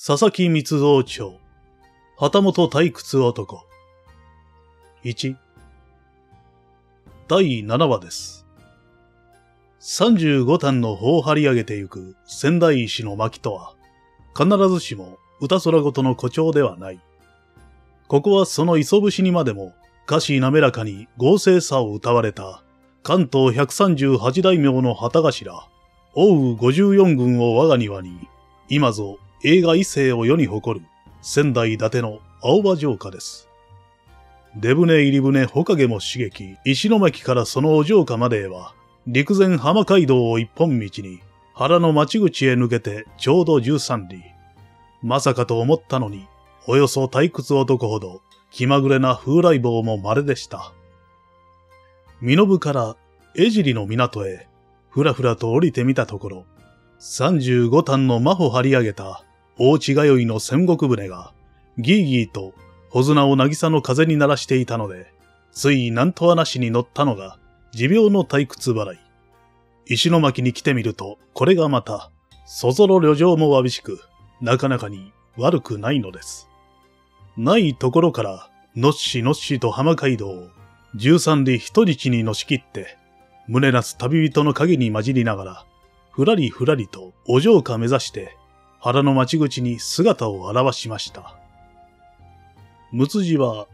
佐々木密造町、旗本退屈男。1、第7話です。35単の法を張り上げてゆく仙台石の巻とは、必ずしも歌空ごとの誇張ではない。ここはその磯節にまでも、歌詞滑らかに合成さを歌われた、関東138大名の旗頭、奥羽54軍を我が庭に、今ぞ映画異性を世に誇る仙台伊達の青葉城下です。出船入船穂影も刺激、石巻からそのお城下までへは、陸前浜街道を一本道に、原の町口へ抜けてちょうど13里。まさかと思ったのに、およそ退屈男ほど気まぐれな風来坊も稀でした。身延から江尻の港へ、ふらふらと降りてみたところ、35単の魔法張り上げた大地通いの戦国船が、ギーギーと穂綱を渚の風に鳴らしていたので、つい何と話に乗ったのが、持病の退屈払い。石巻に来てみると、これがまた、そぞろ旅情もわびしく、なかなかに悪くないのです。ないところから、のっしのっしと浜街道を、13里一日にのしきって、胸なす旅人の影に混じりながら、ふらりふらりとお城下目指して原の町口に姿を現しました。ムツは、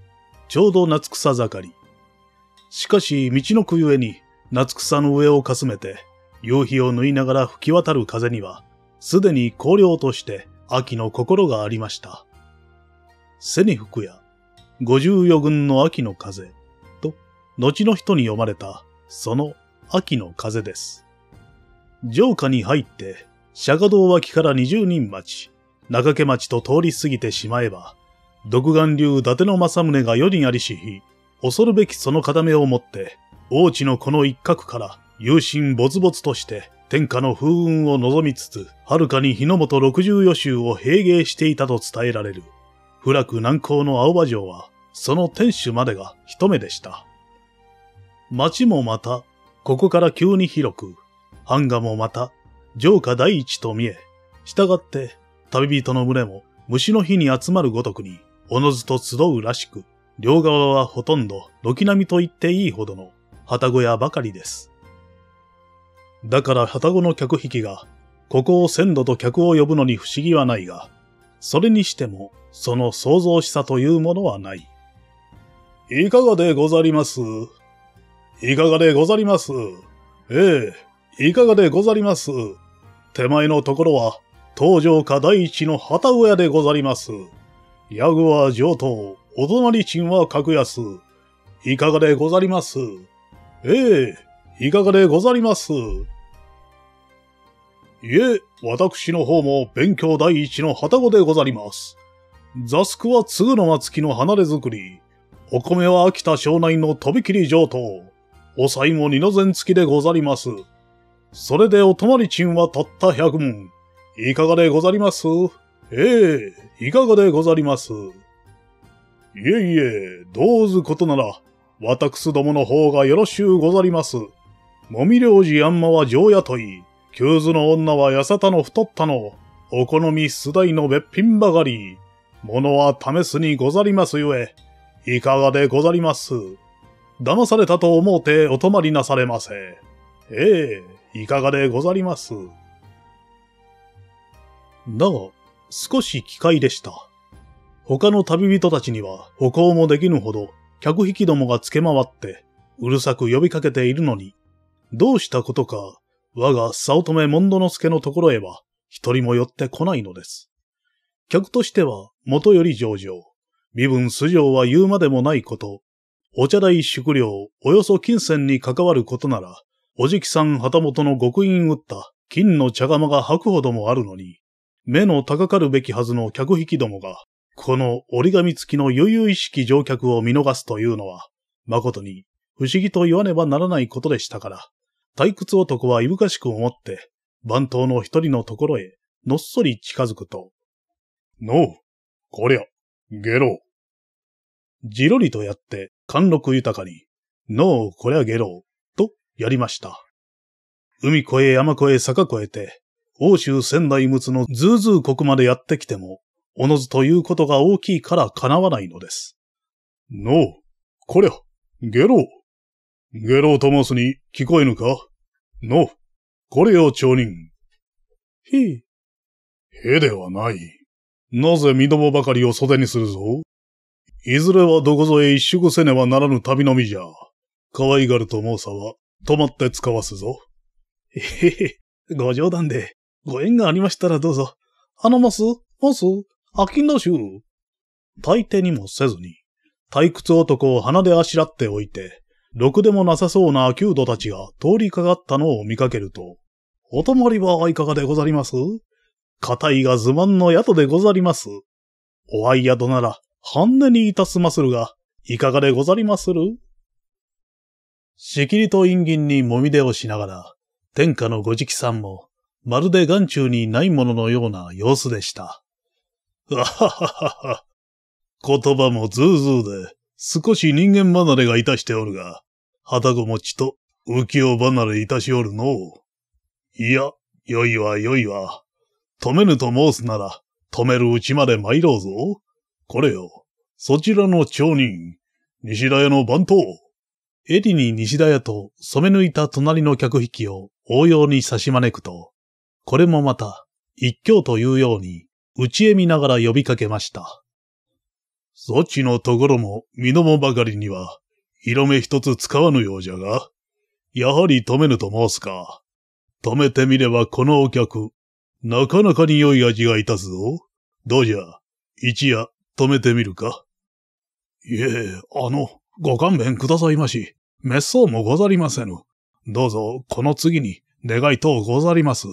ちょうど夏草盛り。しかし、道のくゆえに、夏草の上をかすめて、夕日を縫いながら吹き渡る風には、すでに香料として秋の心がありました。背に吹くや、五十余軍の秋の風、と、後の人に読まれた、その秋の風です。城下に入って釈迦堂脇から二十人町、中家町と通り過ぎてしまえば、独眼流伊達の政宗が世にありし日、恐るべきその片目をもって、王地のこの一角から、有心没没として、天下の風雲を望みつつ、遥かに日の本六十余州を平芸していたと伝えられる。不楽南高の青葉城は、その天守までが一目でした。町もまた、ここから急に広く、版画もまた、上下第一と見え、従って、旅人の群れも虫の日に集まるごとくに、おのずと集うらしく、両側はほとんど軒並みと言っていいほどの旗小屋ばかりです。だから旗子の客引きが、ここを鮮度と客を呼ぶのに不思議はないが、それにしても、その創造しさというものはない。いかがでござりますいかがでござりますええ、いかがでござります手前のところは、東条家第一の旗屋でござります。ヤグは上等、お隣賃は格安。いかがでござりますええ、いかがでござりますいえ、私の方も勉強第一の旗子でござります。座スは次の松木の離れ作り。お米は秋田庄内の飛び切り上等。お菜も二の膳付きでござります。それでお泊まり賃はたった100文。いかがでござりますええ、いかがでござります。いえいえ、どうずことなら、私どもの方がよろしゅうござります。もみりょうじやんまは上とい、急須の女は痩せたの太ったの、お好みすだいのべっぴんばかり、ものは試すにござりますゆえ、いかがでござります。騙されたと思うてお泊まりなされませ。ええ、いかがでござります。だが、少し機械でした。他の旅人たちには歩行もできぬほど、客引きどもが付け回って、うるさく呼びかけているのに、どうしたことか、我が早乙女門之助のところへは、一人も寄ってこないのです。客としては、元より上々。身分素性は言うまでもないこと。お茶代食料、およそ金銭に関わることなら、おじきさん旗本の極印打った金の茶釜が吐くほどもあるのに、目の高かるべきはずの客引きどもが、この折り紙付きの余裕意識乗客を見逃すというのは、誠に不思議と言わねばならないことでしたから、退屈男はいぶかしく思って、番頭の一人のところへ、のっそり近づくと、のう、こりゃ、ゲロじろりとやって、貫禄豊かに、のう、こりゃゲロやりました。海越え山越え坂越えて、欧州仙台陸のズーズー国までやってきても、おのずということが大きいから叶わないのです。のう、こりゃ、ゲロウ。ゲロウと申すに聞こえぬかのう、これよ町人。ひえ。へではない。なぜ身どもばかりを袖にするぞいずれはどこぞへ一宿せねばならぬ旅のみじゃ。わいがると申さは、止まって使わすぞ。えへへ、ご冗談で、ご縁がありましたらどうぞ。あのます、ます、あきんだしゅう。大抵にもせずに、退屈男を鼻であしらっておいて、ろくでもなさそうなアキュードたちが通りかかったのを見かけると、お泊まりはいかがでござります固いが図満の宿でござります。お会い宿なら、半値にいたすまするが、いかがでござりまするしきりと陰銀にもみ出をしながら、天下のご直さんも、まるで眼中にないもののような様子でした。あはははは。言葉もズーズーで、少し人間離れがいたしておるが、旗子持ちと浮世離れいたしおるのう。いや、よいわよいわ。止めぬと申すなら、止めるうちまで参ろうぞ。これよ、そちらの町人、西田屋の番頭。リに西田屋と染め抜いた隣の客引きを応用に差し招くと、これもまた、一挙というように、内へ見ながら呼びかけました。そちのところも、身のもばかりには、色目一つ使わぬようじゃが、やはり止めぬと申すか。止めてみればこのお客、なかなかに良い味がいたすぞ。どうじゃ、一夜止めてみるか。いえ、あの、ご勘弁くださいまし。滅相もござりませぬ。どうぞ、この次に、願いとうござります。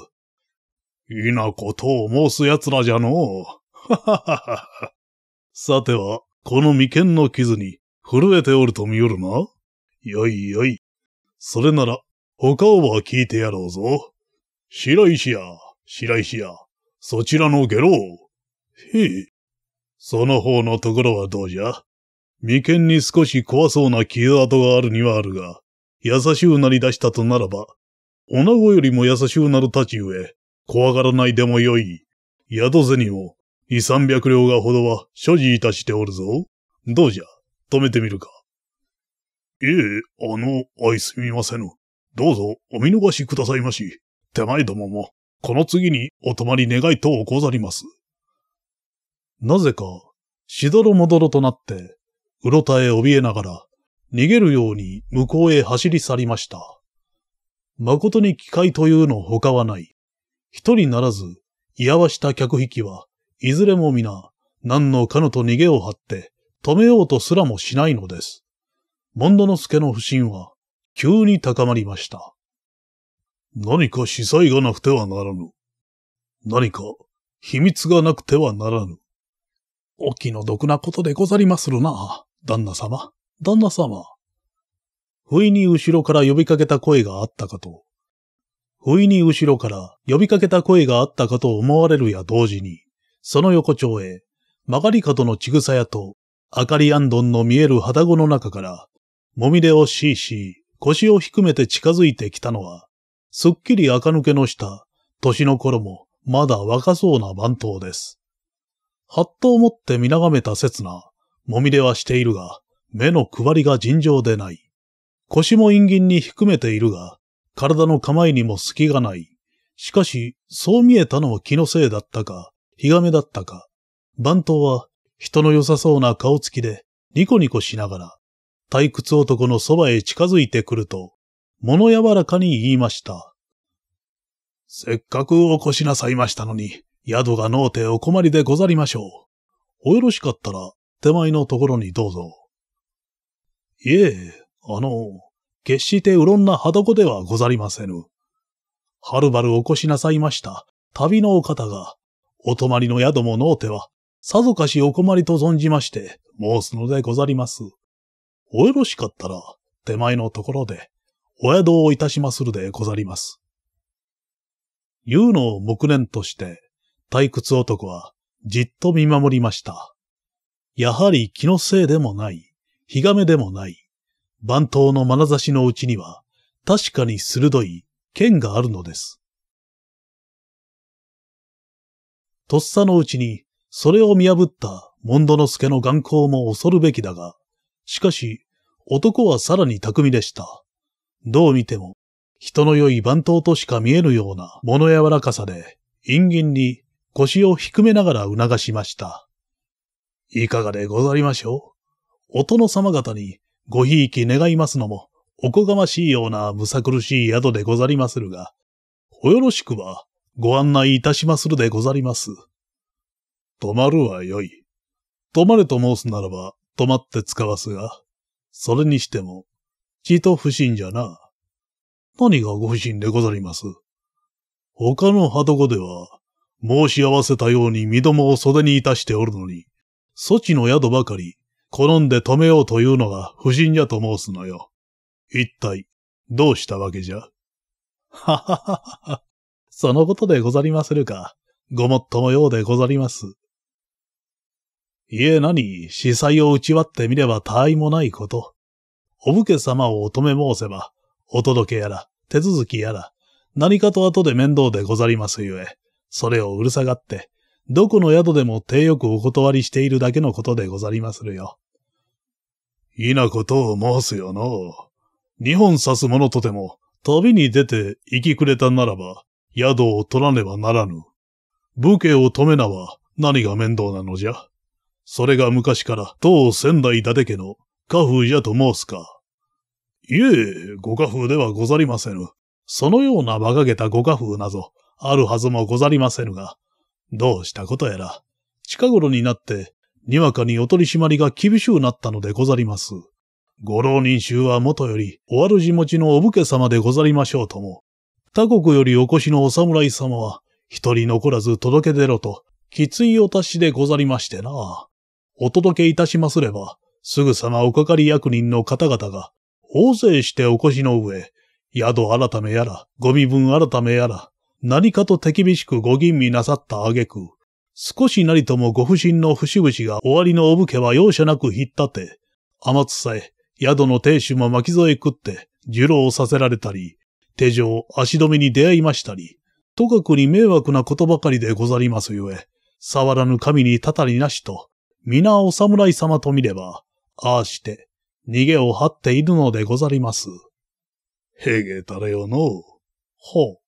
いなことを申す奴らじゃのう。さては、この眉間の傷に、震えておると見よるな。よいよい。それなら、他をは聞いてやろうぞ。白石や、白石や、そちらの下郎。へえ。その方のところはどうじゃ眉間に少し怖そうな傷跡があるにはあるが、優しゅうなり出したとならば、女子よりも優しゅうなる立ち上、怖がらないでもよい。宿銭を、二三百両がほどは所持いたしておるぞ。どうじゃ、止めてみるか。ええ、あの、あいすみませぬ。どうぞ、お見逃しくださいまし。手前どもも、この次にお泊まり願いとうござります。なぜか、しどろもどろとなって、うろたえ怯えながら、逃げるように向こうへ走り去りました。誠に機械というの他はない。一人ならず、居合わした客引きは、いずれも皆、何のかのと逃げを張って、止めようとすらもしないのです。モンドノスケの不信は、急に高まりました。何か司祭がなくてはならぬ。何か秘密がなくてはならぬ。お気の毒なことでござりまするな。旦那様旦那様不意に後ろから呼びかけた声があったかと、不意に後ろから呼びかけた声があったかと思われるや同時に、その横丁へ、曲がり角のちぐさやと、明かりあんどんの見える肌子の中から、もみれをしいし、腰を低めて近づいてきたのは、すっきり垢抜けのした、年の頃もまだ若そうな番頭です。はっと思って見眺めた刹那、もみ出はしているが、目の配りが尋常でない。腰も陰銀に低めているが、体の構えにも隙がない。しかし、そう見えたのは気のせいだったか、ひがめだったか。番頭は、人の良さそうな顔つきで、ニコニコしながら、退屈男のそばへ近づいてくると、物柔らかに言いました。せっかくお越しなさいましたのに、宿がのうてお困りでござりましょう。およろしかったら、手前のところにどうぞ。いえ、あの、決してうろんな裸ではござりませぬ。はるばるお越しなさいました、旅のお方が、お泊まりの宿も脳うては、さぞかしお困りと存じまして、申すのでござります。およろしかったら、手前のところで、お宿をいたしまするでござります。言うのを目念として、退屈男は、じっと見守りました。やはり気のせいでもない、ひがめでもない、番頭の眼差しのうちには、確かに鋭い剣があるのです。とっさのうちに、それを見破ったモンドノスケの眼光も恐るべきだが、しかし、男はさらに巧みでした。どう見ても、人の良い番頭としか見えぬような物柔らかさで、陰銀に腰を低めながら促しました。いかがでござりましょうお殿様方にごひいき願いますのも、おこがましいようなむさ苦しい宿でござりまするが、およろしくはご案内いたしまするでござります。泊まるはよい。泊まれと申すならば、泊まって使わすが、それにしても、ちと不審じゃな。何がご不審でござります他の鳩子では、申し合わせたように身どもを袖にいたしておるのに、措置の宿ばかり、好んで止めようというのが不審じゃと申すのよ。一体、どうしたわけじゃはははは。そのことでござりまするか。ごもっともようでござります。いえ何、司祭を打ち割ってみれば他愛もないこと。お武家様をお止め申せば、お届けやら、手続きやら、何かと後で面倒でござりますゆえ、それをうるさがって、どこの宿でも手よくお断りしているだけのことでござりまするよ。いなことを申すよの。日本指す者とても、旅に出て行きくれたならば、宿を取らねばならぬ。武家を止めなは何が面倒なのじゃそれが昔から当仙台伊達家の家風じゃと申すか。いえ、ご家風ではござりませぬ。そのような馬鹿げたご家風なぞ、あるはずもござりませぬが、どうしたことやら、近頃になって、にわかにお取り締まりが厳しゅうなったのでござります。ご老人衆はもとより、お主持ちのお武家様でござりましょうとも、他国よりお越しのお侍様は、一人残らず届け出ろと、きついお達しでござりましてな。お届けいたしますれば、すぐさまおかかり役人の方々が、大勢してお越しの上、宿改めやら、ご身分改めやら、何かと手厳しくご吟味なさった挙句、少しなりともご不審の節々が終わりのお武家は容赦なく引っ立て、天津さえ、宿の亭主も巻き添え食って、受労させられたり、手錠、足止めに出会いましたり、とかくに迷惑なことばかりでござりますゆえ、触らぬ神にたたりなしと、皆お侍様と見れば、ああして、逃げを張っているのでござります。へげたれよのう。ほう。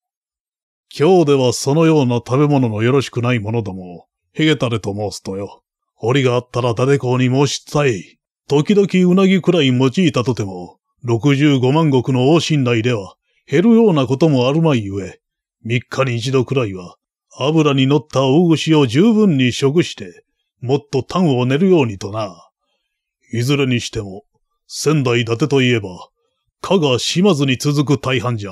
今日ではそのような食べ物のよろしくないものども、へげたれと申すとよ。檻があったら誰うに申したい。時々うなぎくらい用いたとても、六十五万石の王信内では、減るようなこともあるまいゆえ、三日に一度くらいは、油に乗った大串を十分に食して、もっと炭を練るようにとな。いずれにしても、仙台伊達といえば、加賀島津に続く大半じゃ。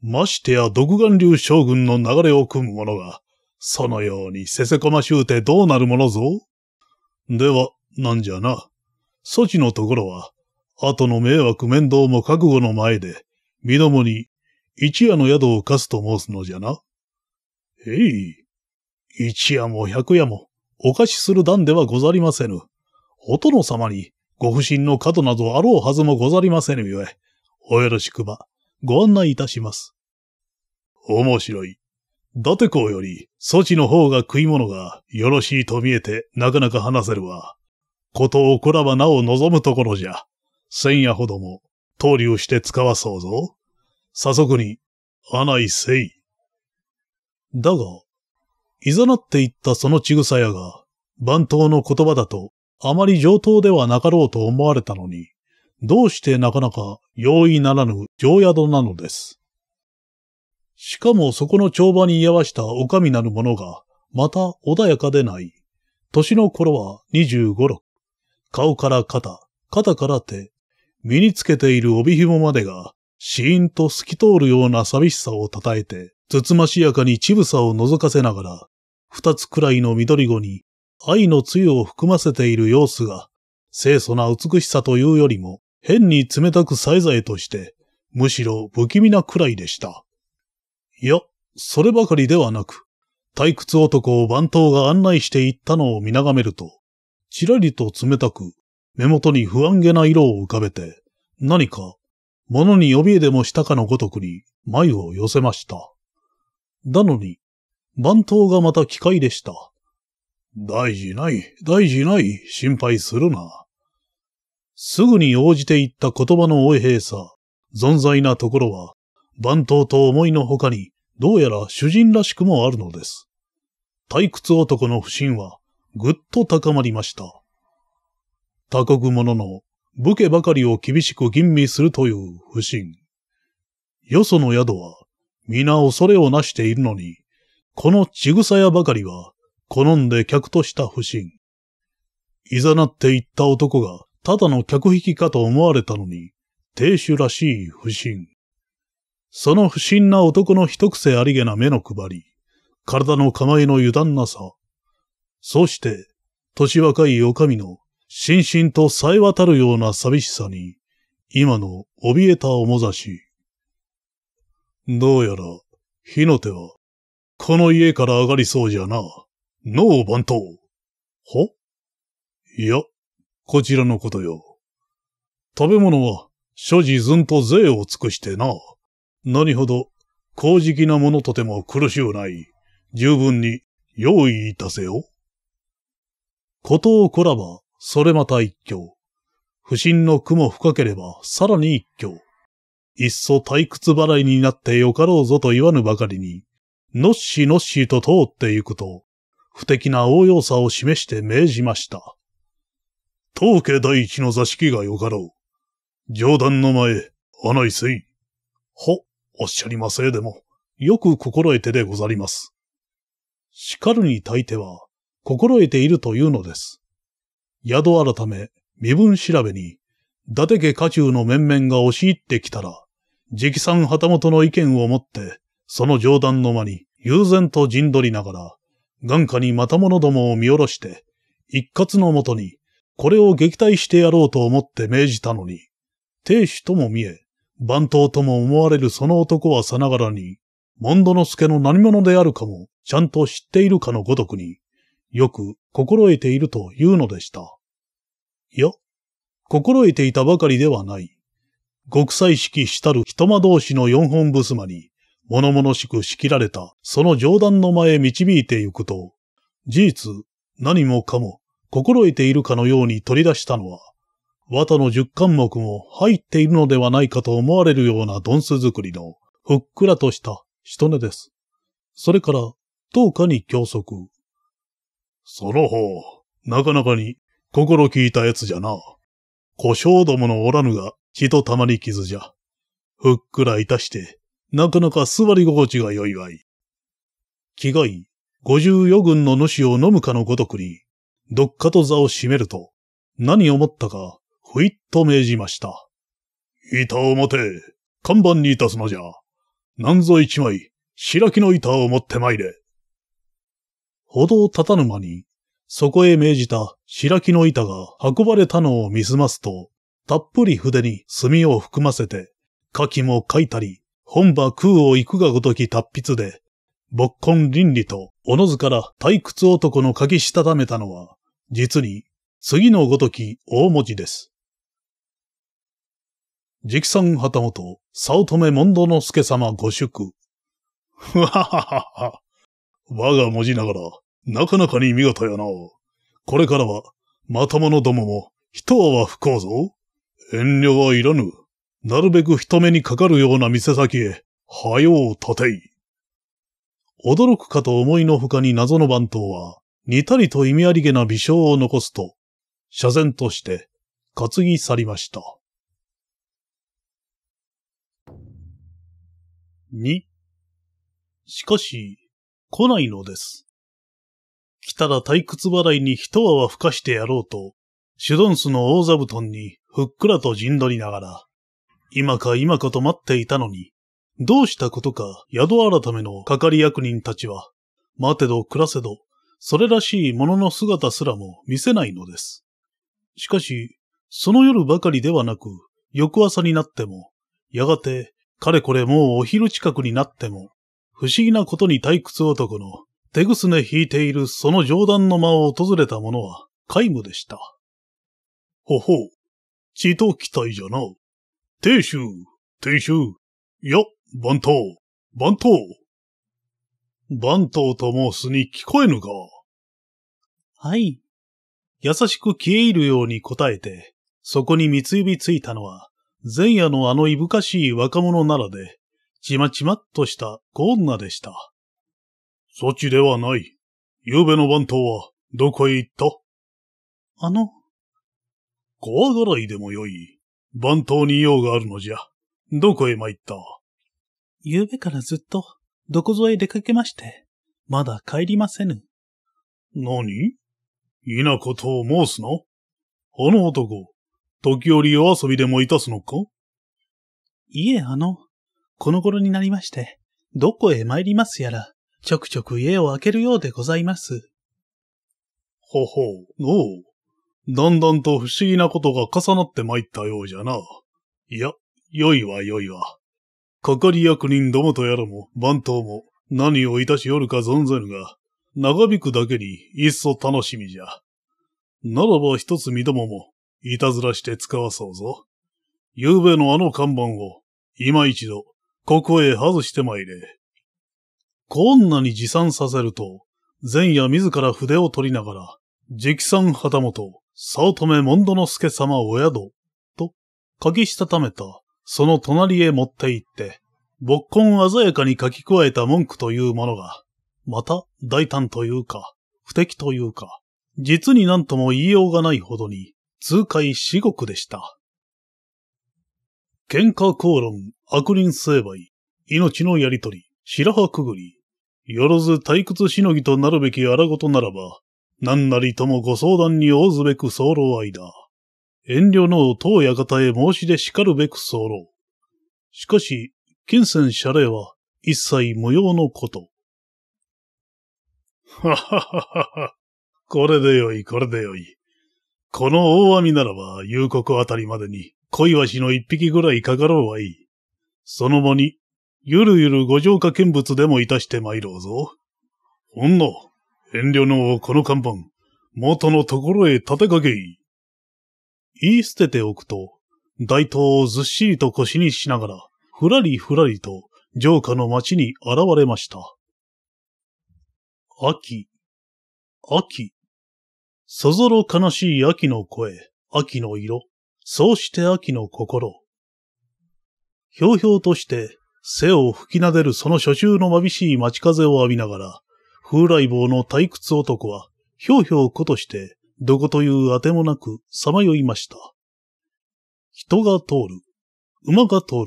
ましてや独眼流将軍の流れを組む者が、そのようにせせこましゅうてどうなるものぞ。では、なんじゃな。措置のところは、後の迷惑面倒も覚悟の前で、身どもに一夜の宿を貸すと申すのじゃな。へい。一夜も百夜も、お貸しする段ではござりませぬ。お殿様に、ご不審の角などあろうはずもござりませぬゆえ、およろしくば。ご案内いたします。面白い。伊達公より、そちの方が食い物がよろしいと見えてなかなか話せるわ。ことをこらばなお望むところじゃ。千夜ほども、投留して使わそうぞ。早速に、ないせい。だが、いざなっていったそのちぐさやが、番頭の言葉だと、あまり上等ではなかろうと思われたのに、どうしてなかなか容易ならぬ常宿なのです。しかもそこの帳場に居合わしたお上なる者が、また穏やかでない。年の頃は25、6。顔から肩、肩から手、身につけている帯紐までが、シーンと透き通るような寂しさをたたえて、つつましやかにぶさを覗かせながら、二つくらいの緑子に愛の露を含ませている様子が、清楚な美しさというよりも、変に冷たくさえざえとして、むしろ不気味なくらいでした。いや、そればかりではなく、退屈男を番頭が案内していったのを見眺めると、ちらりと冷たく、目元に不安げな色を浮かべて、何か、物に怯えでもしたかのごとくに眉を寄せました。だのに、番頭がまた機械でした。大事ない、大事ない、心配するな。すぐに応じて言った言葉の大兵さ、存在なところは、番頭と思いのほかに、どうやら主人らしくもあるのです。退屈男の不信は、ぐっと高まりました。他国者の武家ばかりを厳しく吟味するという不信。よその宿は、皆恐れをなしているのに、このちぐさやばかりは、好んで客とした不信。いざなっていった男が、ただの客引きかと思われたのに、亭主らしい不審。その不審な男の一癖ありげな目の配り、体の構えの油断なさ。そして、年若い女将の、心身と冴え渡るような寂しさに、今の怯えた面差し。どうやら、火の手は、この家から上がりそうじゃな。脳万刀。はいや、こちらのことよ。食べ物は、所持ずんと税を尽くしてな。何ほど、公式なものとても苦しゅうない。十分に用意いたせよ。ことをこらば、それまた一挙。不審の苦も深ければ、さらに一挙。いっそ退屈払いになってよかろうぞと言わぬばかりに、のっしのっしと通っていくと、不敵な応用さを示して命じました。当家第一の座敷がよかろう。上段の前、穴井せい。ほ、おっしゃりませでも、よく心得てでござります。叱るに対ては、心得ているというのです。宿改め、身分調べに、伊達家家中の面々が押し入ってきたら、直参旗本の意見をもって、その上段の間に悠然と陣取りながら、眼下にまた者どもを見下ろして、一括のもとにこれを撃退してやろうと思って命じたのに、亭主とも見え、番頭とも思われるその男はさながらに、モンドノスケの何者であるかも、ちゃんと知っているかのごとくに、よく心得ているというのでした。いや、心得ていたばかりではない。極彩色したる人間同士の四本襖に、物々しく仕切られた、その冗談の前へ導いてゆくと、事実、何もかも、心得ているかのように取り出したのは、綿の十貫目も入っているのではないかと思われるようなドンス作りの、ふっくらとした人根です。それから、10日に教則。その方、なかなかに心聞いたやつじゃな。故障どものおらぬが、血とたまり傷じゃ。ふっくらいたして、なかなか座り心地が良いわい。気え、五十余軍の主を飲むかのごとくに、どっかと座を閉めると、何を思ったか、ふいっと命じました。板を持て、看板に立つのじゃ。なんぞ一枚、白木の板を持ってまいれ。歩道立たぬ間に、そこへ命じた白木の板が運ばれたのを見すますと、たっぷり筆に墨を含ませて、書きも書いたり、本場空を行くがごとき達筆で、勃根倫理とおのずから退屈男の書きしたためたのは、実に次のごとき大文字です。直参旗本、早乙女門之助様ご祝。ふわははは。我が文字ながら、なかなかに見事やな。これからは、まとものどもも、一泡吹こうぞ。遠慮はいらぬ。なるべく人目にかかるような店先へ、早う立てい。驚くかと思いのほかに謎の番頭は、にたりと意味ありげな微笑を残すと、謝然として担ぎ去りました。2しかし、来ないのです。来たら退屈払いに一泡吹かしてやろうと、シュドンスの大座布団にふっくらと陣取りながら、今か今かと待っていたのに、どうしたことか宿改めの係役人たちは、待てど暮らせど、それらしいものの姿すらも見せないのです。しかし、その夜ばかりではなく、翌朝になっても、やがて、かれこれもうお昼近くになっても、不思議なことに退屈男の手ぐすね引いているその冗談の間を訪れた者は皆無でした。ほほう、血と期待じゃな。亭主、亭主、いや、番頭、番頭。番頭と申すに聞こえぬかはい。優しく消え入るように答えて、そこに三つ指ついたのは、前夜のあのいぶかしい若者ならで、ちまちまっとした小女でした。そっちではない。うべの番頭は、どこへ行ったあの、怖がらいでもよい。番頭に用があるのじゃ。どこへ参ったうべからずっと、どこぞへ出かけまして、まだ帰りませぬ。何いなことを申すな。あの男、時折夜遊びでもいたすのかいえ、あの、この頃になりまして、どこへ参りますやら、ちょくちょく家を開けるようでございます。ほほう、おう。だんだんと不思議なことが重なって参ったようじゃな。いや、良いわ良いわ。かかり役人どもとやらも、番頭も、何をいたしよるか存ぜぬが、長引くだけに、いっそ楽しみじゃ。ならば一つ身どもも、いたずらして使わそうぞ。昨べのあの看板を、今一度、ここへ外してまいれ。こんなに持参させると、前夜自ら筆を取りながら、直参旗本、早乙女門戸之助様お宿、と、書きしたためたその隣へ持って行って、勃根鮮やかに書き加えた文句というものが、また大胆というか、不敵というか、実になんとも言いようがないほどに、痛快至極でした。喧嘩口論、悪人成敗、命のやりとり、白羽くぐり、よろず退屈しのぎとなるべき荒事ならば、何なりともご相談に応ずべく候間。遠慮の当館へ申し出しかるべく候。しかし、金銭謝礼は一切無用のこと。はははは。これでよい、これでよい。この大網ならば、夕刻あたりまでに、恋わしの一匹ぐらいかかろうはいい。その後に、ゆるゆるご浄化見物でもいたして参ろうぞ。ほんの、遠慮のこの看板、元のところへ立てかけい。言い捨てておくと、大刀をずっしりと腰にしながら、ふらりふらりと城下の町に現れました。秋、秋、そぞろ悲しい秋の声、秋の色、そうして秋の心。ひょうひょうとして、背を吹きなでるその初秋のまびしい街風を浴びながら、風来坊の退屈男は、ひょうひょうことして、どこというあてもなく、さまよいました。人が通る、馬が通る、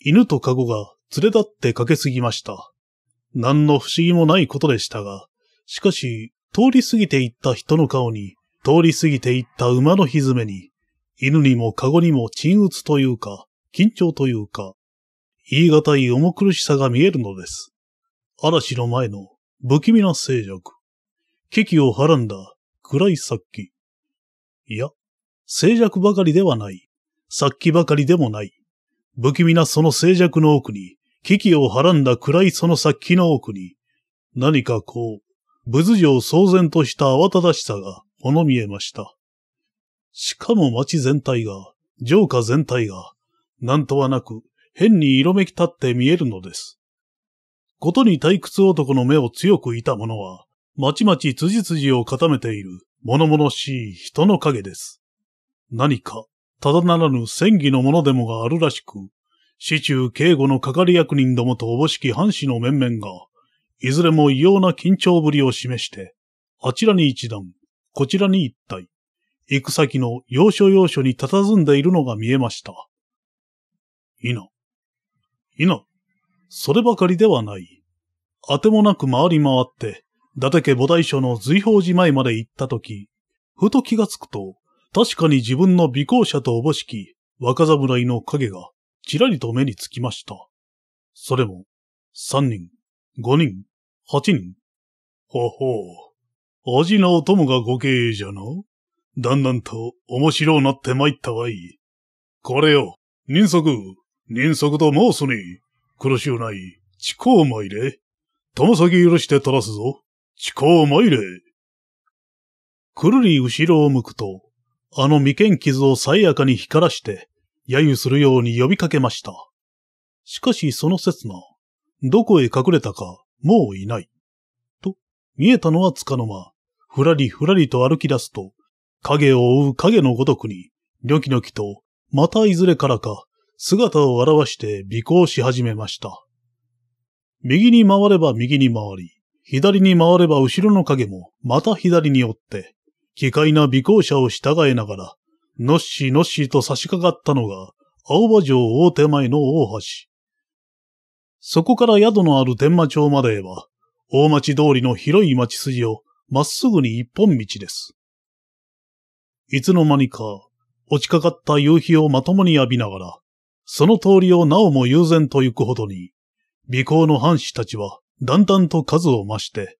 犬とカゴが連れ立って駆けすぎました。何の不思議もないことでしたが、しかし、通り過ぎていった人の顔に、通り過ぎていった馬のひずめに、犬にもカゴにも沈鬱というか、緊張というか、言い難い重苦しさが見えるのです。嵐の前の不気味な静寂。危機をはらんだ暗い殺気。いや、静寂ばかりではない。殺気ばかりでもない。不気味なその静寂の奥に、危機をはらんだ暗いその殺気の奥に、何かこう、仏像騒然とした慌ただしさが、ほの見えました。しかも街全体が、城下全体が、なんとはなく、変に色めき立って見えるのです。ことに退屈男の目を強くいた者は、まちまち辻々を固めている、物々しい人の影です。何か、ただならぬ戦議のものでもがあるらしく、市中警護の係役人どもとおぼしき藩士の面々が、いずれも異様な緊張ぶりを示して、あちらに一段、こちらに一体、行く先の要所要所に佇んでいるのが見えました。いな。いな。そればかりではない。あてもなく回り回って、伊達家菩提所の随宝寺前まで行ったとき、ふと気がつくと、確かに自分の尾行者とおぼしき若侍の影がちらりと目につきました。それも、三人、五人、八人。ほほう、味のお供がご経営じゃな。だんだんと面白うなって参ったわい。これよ、人足、人足と申すに、苦しゅうない、地高参れ。ともさぎ許して取らすぞ。地下参れ。くるり後ろを向くと、あの眉間傷をさやかに光らして、揶揄するように呼びかけました。しかしその刹那、どこへ隠れたか、もういない。と、見えたのはつかの間、ふらりふらりと歩き出すと、影を追う影のごとくに、ニョキニョキと、またいずれからか、姿を現して尾行し始めました。右に回れば右に回り、左に回れば後ろの影もまた左に追って、奇怪な尾行者を従えながら、のっしのっしと差し掛かったのが、青葉城大手前の大橋。そこから宿のある天馬町までへは、大町通りの広い町筋をまっすぐに一本道です。いつの間にか、落ちかかった夕日をまともに浴びながら、その通りをなおも悠然と行くほどに、尾行の藩士たちはだんだんと数を増して、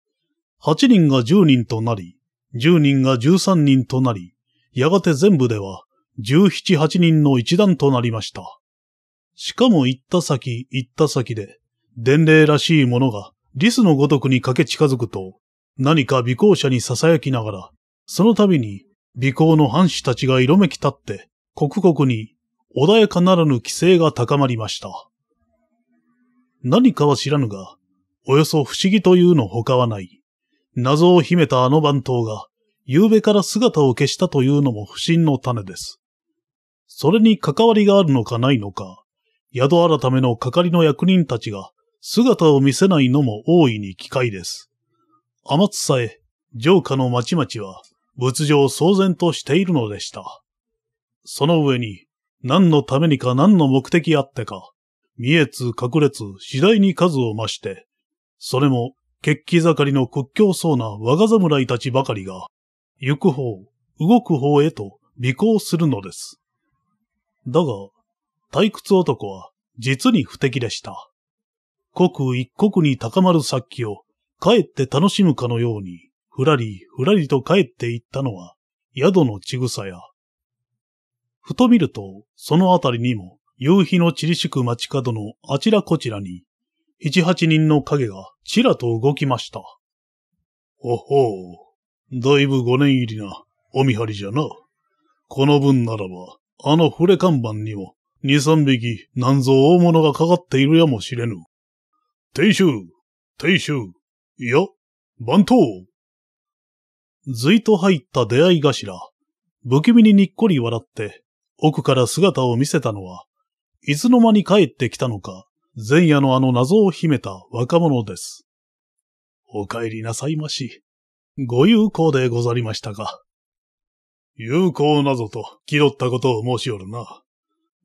8人が10人となり、10人が13人となり、やがて全部では17、8人の一団となりました。しかも行った先、行った先で、伝令らしいものがリスのごとくに駆け近づくと、何か尾行者に囁きながら、その度に尾行の藩士たちが色めき立って、刻々に穏やかならぬ規制が高まりました。何かは知らぬが、およそ不思議というの他はない。謎を秘めたあの番頭が、夕べから姿を消したというのも不審の種です。それに関わりがあるのかないのか、宿改めの係の役人たちが姿を見せないのも大いに機械です。天津さえ、城下の町々は仏上騒然としているのでした。その上に、何のためにか何の目的あってか、見えつ隠れつ次第に数を増して、それも、血気盛りの屈強そうな我が侍たちばかりが、行く方、動く方へと尾行するのです。だが、退屈男は実に不敵でした。刻一刻に高まる殺気を帰って楽しむかのように、ふらりふらりと帰っていったのは、宿のちぐさや。ふと見ると、そのあたりにも、夕日の散りしく街角のあちらこちらに、一八人の影がちらと動きました。おほう、だいぶ五年入りな、お見張りじゃな。この分ならば、あの触れ看板にも、二三匹、なんぞ大物がかかっているやもしれぬ。天止天止いや、番頭ずいと入った出会い頭、不気味ににっこり笑って、奥から姿を見せたのは、いつの間に帰ってきたのか、前夜のあの謎を秘めた若者です。お帰りなさいまし。ご友好でござりましたが。友好なぞと気取ったことを申しおるな。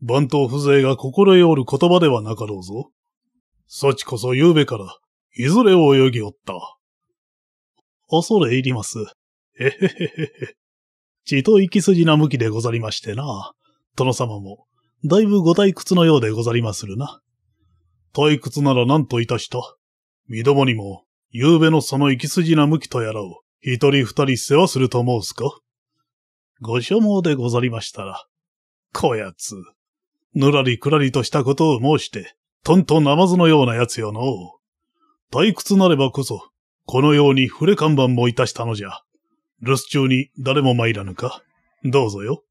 番頭風情が心得おる言葉ではなかろうぞ。そちこそ夕べから、いずれを泳ぎおった。恐れ入ります。えへへへへ。血と行き筋な向きでござりましてな。殿様も、だいぶご退屈のようでござりまするな。退屈なら何といたした。身どもにも、夕べのその行き筋な向きとやらを、一人二人世話すると申すかご所望でござりましたら、こやつ、ぬらりくらりとしたことを申して、とんとナマズのようなやつよの退屈なればこそ、このように触れ看板もいたしたのじゃ。留守中に誰も参らぬか。どうぞよ。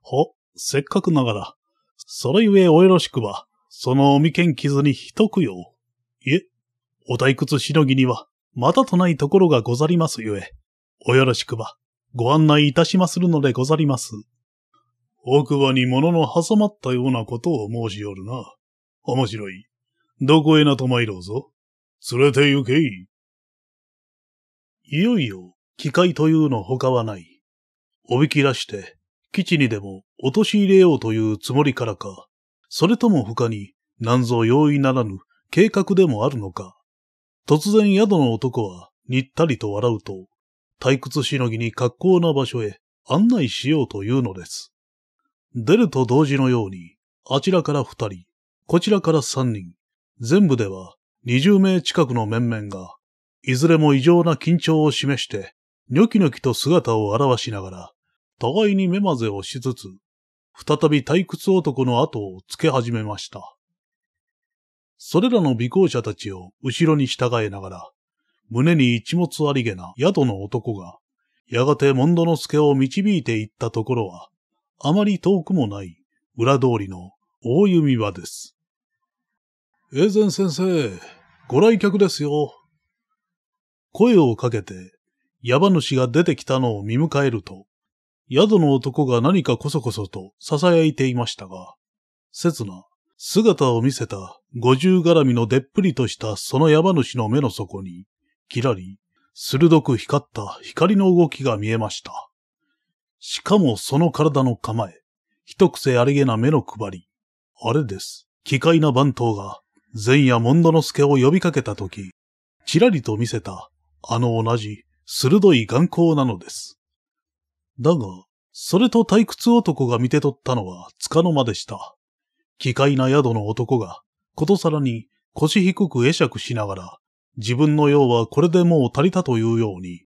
ほ、せっかくながら、それゆえおよろしくば、そのお未見傷にひと供養。いえ、お退屈しのぎには、またとないところがござりますゆえ、およろしくば、ご案内いたしまするのでござります。奥歯に物の挟まったようなことを申しよるな。面白い。どこへなと参ろうぞ。連れて行けい。いよいよ、機械というの他はない。おびき出して、基地にでも落とし入れようというつもりからか、それとも他に、何ぞ容易ならぬ計画でもあるのか。突然宿の男は、にったりと笑うと、退屈しのぎに格好な場所へ案内しようというのです。出ると同時のように、あちらから二人、こちらから三人、全部では二十名近くの面々が、いずれも異常な緊張を示して、ニョキニョキと姿を現しながら、互いに目まぜをしつつ、再び退屈男の後をつけ始めました。それらの尾行者たちを後ろに従えながら、胸に一物ありげな宿の男が、やがてモンドノスケを導いていったところは、あまり遠くもない裏通りの大弓場です。エーゼン先生、ご来客ですよ。声をかけて、矢場主が出てきたのを見迎えると、宿の男が何かこそこそと囁いていましたが、刹那、姿を見せた五十絡みのでっぷりとしたその山主の目の底に、きらり、鋭く光った光の動きが見えました。しかもその体の構え、一癖ありげな目の配り、あれです。奇怪な番頭が、前夜門之助を呼びかけたとき、ちらりと見せた、あの同じ、鋭い眼光なのです。だが、それと退屈男が見て取ったのは束の間でした。奇怪な宿の男が、ことさらに腰低く会釈しながら、自分の用はこれでもう足りたというように、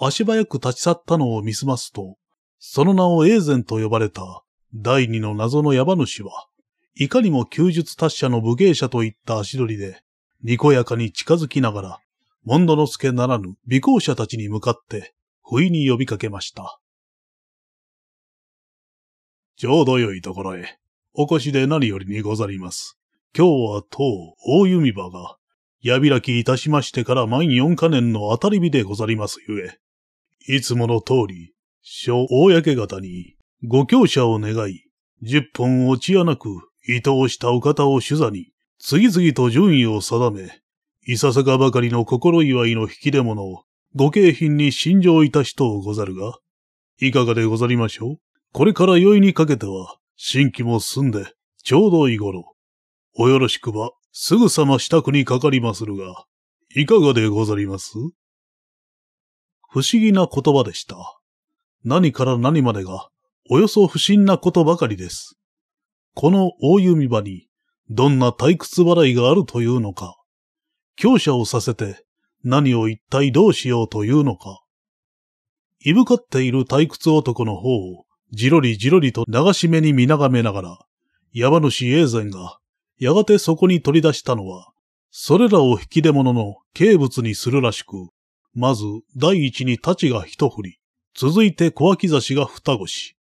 足早く立ち去ったのを見すますと、その名をエーゼンと呼ばれた第二の謎の山主は、いかにも休術達者の武芸者といった足取りで、にこやかに近づきながら、モンドノスケならぬ尾行者たちに向かって、不意に呼びかけました。ちょうどよいところへ。お越しで何よりにござります。今日は当大弓場が、矢開きいたしましてから万四カ年の当たり日でござりますゆえ、いつもの通り、小公方にご教者を願い、十本落ちやなく伊藤したお方を取座に、次々と順位を定め、いささかばかりの心祝いの引き出物を、ご景品に心情いたしとうござるが、いかがでござりましょうこれから宵にかけては、新規も済んで、ちょうどい頃。およろしくば、すぐさま支度にかかりまするが、いかがでござります不思議な言葉でした。何から何までが、およそ不審なことばかりです。この大弓場に、どんな退屈払いがあるというのか、強者をさせて、何を一体どうしようというのか。いぶかっている退屈男の方を、じろりじろりと流し目に見眺めながら、山主永前が、やがてそこに取り出したのは、それらを引き出物の軽物にするらしく、まず第一に太刀が一振り、続いて小脇差しが二腰、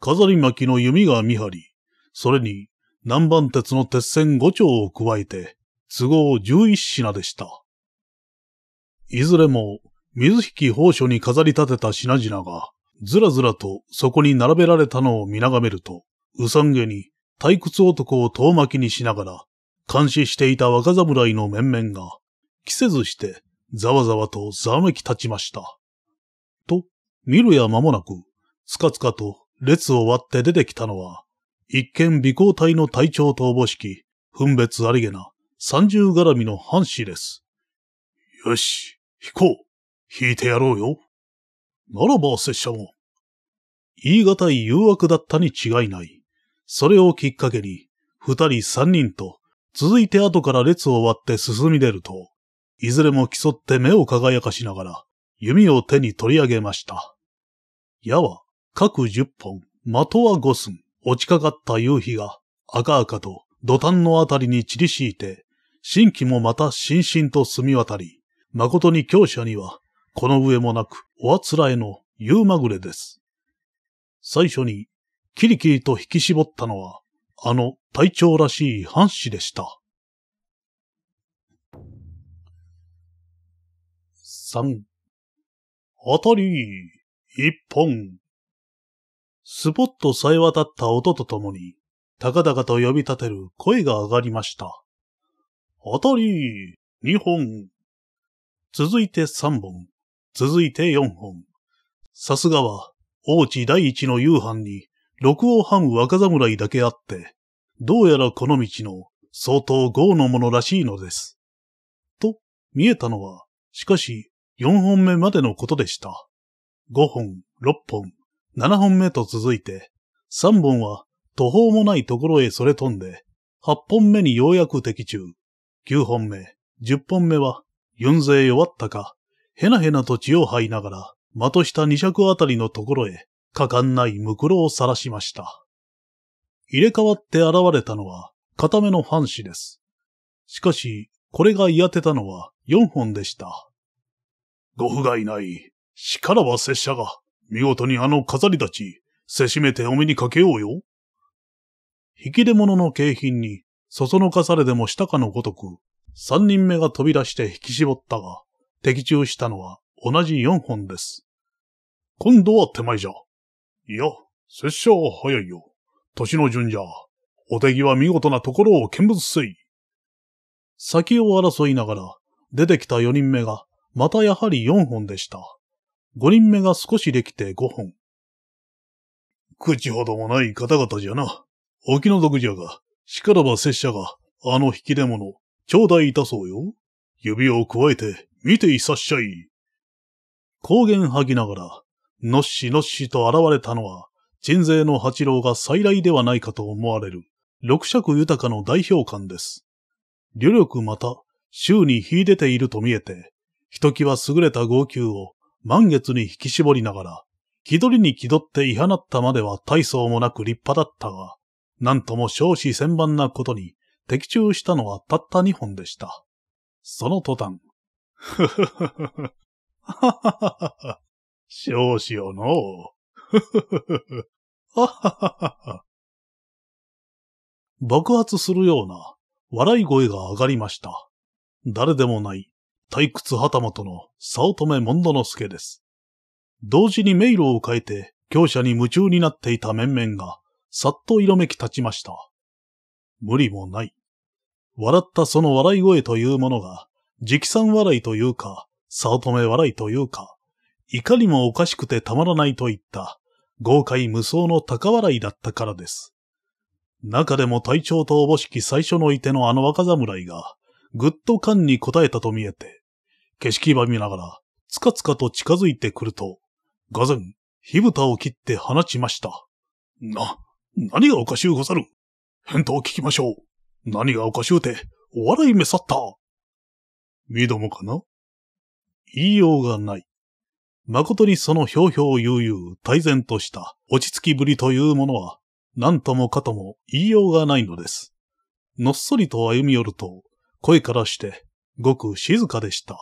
飾り巻きの弓が見張り、それに南蛮鉄の鉄線五丁を加えて、都合十一品でした。いずれも水引宝所に飾り立てた品々が、ずらずらとそこに並べられたのを見眺めると、うさんげに退屈男を遠巻きにしながら、監視していた若侍の面々が、着せずして、ざわざわとざわめき立ちました。と、見るや間もなく、つかつかと列を割って出てきたのは、一見美行隊の隊長とおぼしき、分別ありげな、三重絡みの藩士です。よし、引こう。引いてやろうよ。ならば拙者も。言い難い誘惑だったに違いない。それをきっかけに、二人三人と、続いて後から列を割って進み出ると、いずれも競って目を輝かしながら、弓を手に取り上げました。矢は、各十本、的は五寸、落ちかかった夕日が、赤々と土壇のあたりに散り敷いて、新規もまたしんしんと澄み渡り、誠に強者にはこの上もなく、おあつらえの夕まぐれです。最初に、キリキリと引き絞ったのは、あの隊長らしい藩士でした。三、当たり、一本。スポッとさえ渡った音とともに、高々と呼び立てる声が上がりました。当たり、二本。続いて三本。続いて4本。さすがは、王地第一の夕飯に、六王半若侍だけあって、どうやらこの道の相当豪のものらしいのです。と、見えたのは、しかし、4本目までのことでした。5本、6本、7本目と続いて、3本は途方もないところへそれ飛んで、8本目にようやく的中。9本目、10本目は、ユ勢弱ったか、へなへなと血を這いながら、的下二尺あたりのところへ、かかんないむくろを晒しました。入れ替わって現れたのは、固めの藩士です。しかし、これが嫌てたのは四本でした。ご不甲斐ない。力は拙者が、見事にあの飾り立ち、せしめてお目にかけようよ。引き出物の景品に、そそのかされでもしたかのごとく、三人目が飛び出して引き絞ったが、的中したのは同じ4本です。今度は手前じゃ。いや、拙者は早いよ。年の順じゃ。お手際見事なところを見物せい。先を争いながら、出てきた4人目が、またやはり4本でした。5人目が少しできて5本。口ほどもない方々じゃな。お気の毒じゃが、しからば拙者が、あの引き出物、頂戴いたそうよ。指を加えて、見ていさっしゃい。高原吐きながら、のっしのっしと現れたのは、鎮西の八郎が再来ではないかと思われる、六尺豊かの代表官です。旅力また、周に秀でていると見えて、ひときわ優れた号泣を満月に引き絞りながら、気取りに気取って嫌放ったまでは大層もなく立派だったが、なんとも少子千万なことに、的中したのはたった二本でした。その途端、ふふふふ。はははは。少子よの。ふふふふ。はははは。爆発するような笑い声が上がりました。誰でもない退屈旗本の早乙女門之助です。同時に迷路を変えて強者に夢中になっていた面々がさっと色めき立ちました。無理もない。笑ったその笑い声というものが直参笑いというか、早乙女笑いというか、いかにもおかしくてたまらないといった、豪快無双の高笑いだったからです。中でも隊長とおぼしき最初のいてのあの若侍が、ぐっと勘に応えたと見えて、景色ば見ながら、つかつかと近づいてくると、がぜん、火蓋を切って放ちました。な、何がおかしゅうござる返答を聞きましょう。何がおかしゅうて、お笑い目さった。身どもかな言いようがない。誠にそのひょうひょう悠々、大然とした落ち着きぶりというものは、何ともかとも言いようがないのです。のっそりと歩み寄ると、声からして、ごく静かでした。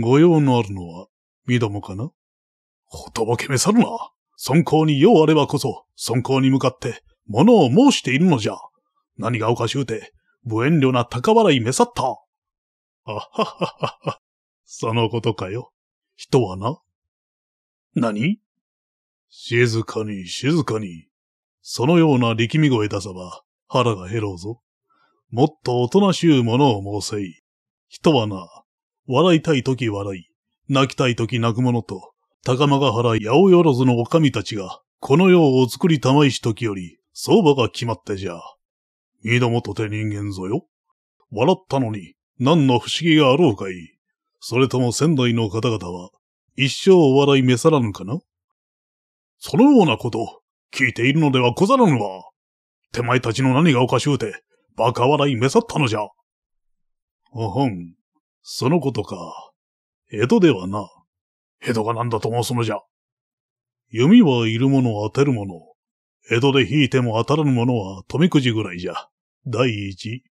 ご用のあるのは、身どもかなほとぼけめさるな。尊厚に用あればこそ、尊厚に向かって、ものを申しているのじゃ。何がおかしゅうて、無遠慮な高笑いめさった。あはははは。そのことかよ。人はな。何静かに静かに。そのような力み声出さば腹が減ろうぞ。もっとおとなしゅうものを申せい。人はな、笑いたいとき笑い、泣きたいとき泣くものと、高間ヶ原八百万の女将たちが、この世をお作りたまいしときより、相場が決まってじゃ。二度もとて人間ぞよ。笑ったのに、何の不思議があろうかい。それとも仙台の方々は、一生お笑い召さらぬかなそのようなこと、聞いているのではござらぬわ。手前たちの何がおかしゅうて、バカ笑い召さったのじゃ。おほん、そのことか。江戸ではな。江戸が何だと申すのじゃ。弓はいるもの当てるもの。江戸で引いても当たらぬものは富くじぐらいじゃ。第一。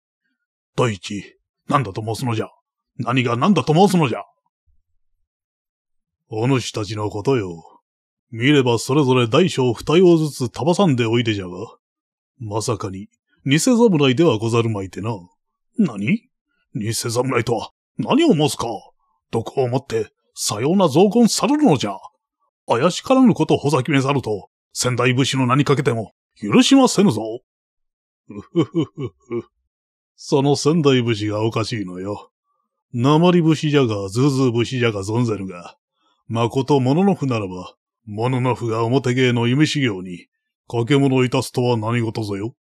第一、何だと申すのじゃ何が何だと申すのじゃお主たちのことよ。見ればそれぞれ大小二用ずつ束さんでおいでじゃが。まさかに、偽侍ではござるまいてな。何偽侍とは、何を申すか毒を持って、さような増言されるのじゃ。怪しからぬことほざきめざると、仙台武士の名にかけても、許しませぬぞ。うふふふふ。その仙台武士がおかしいのよ。鉛武士じゃが、ズーズー士じゃが存ぜるが、まこと物のフならば、物のノが表芸の夢修行に、掛け物いたすとは何事ぞよ。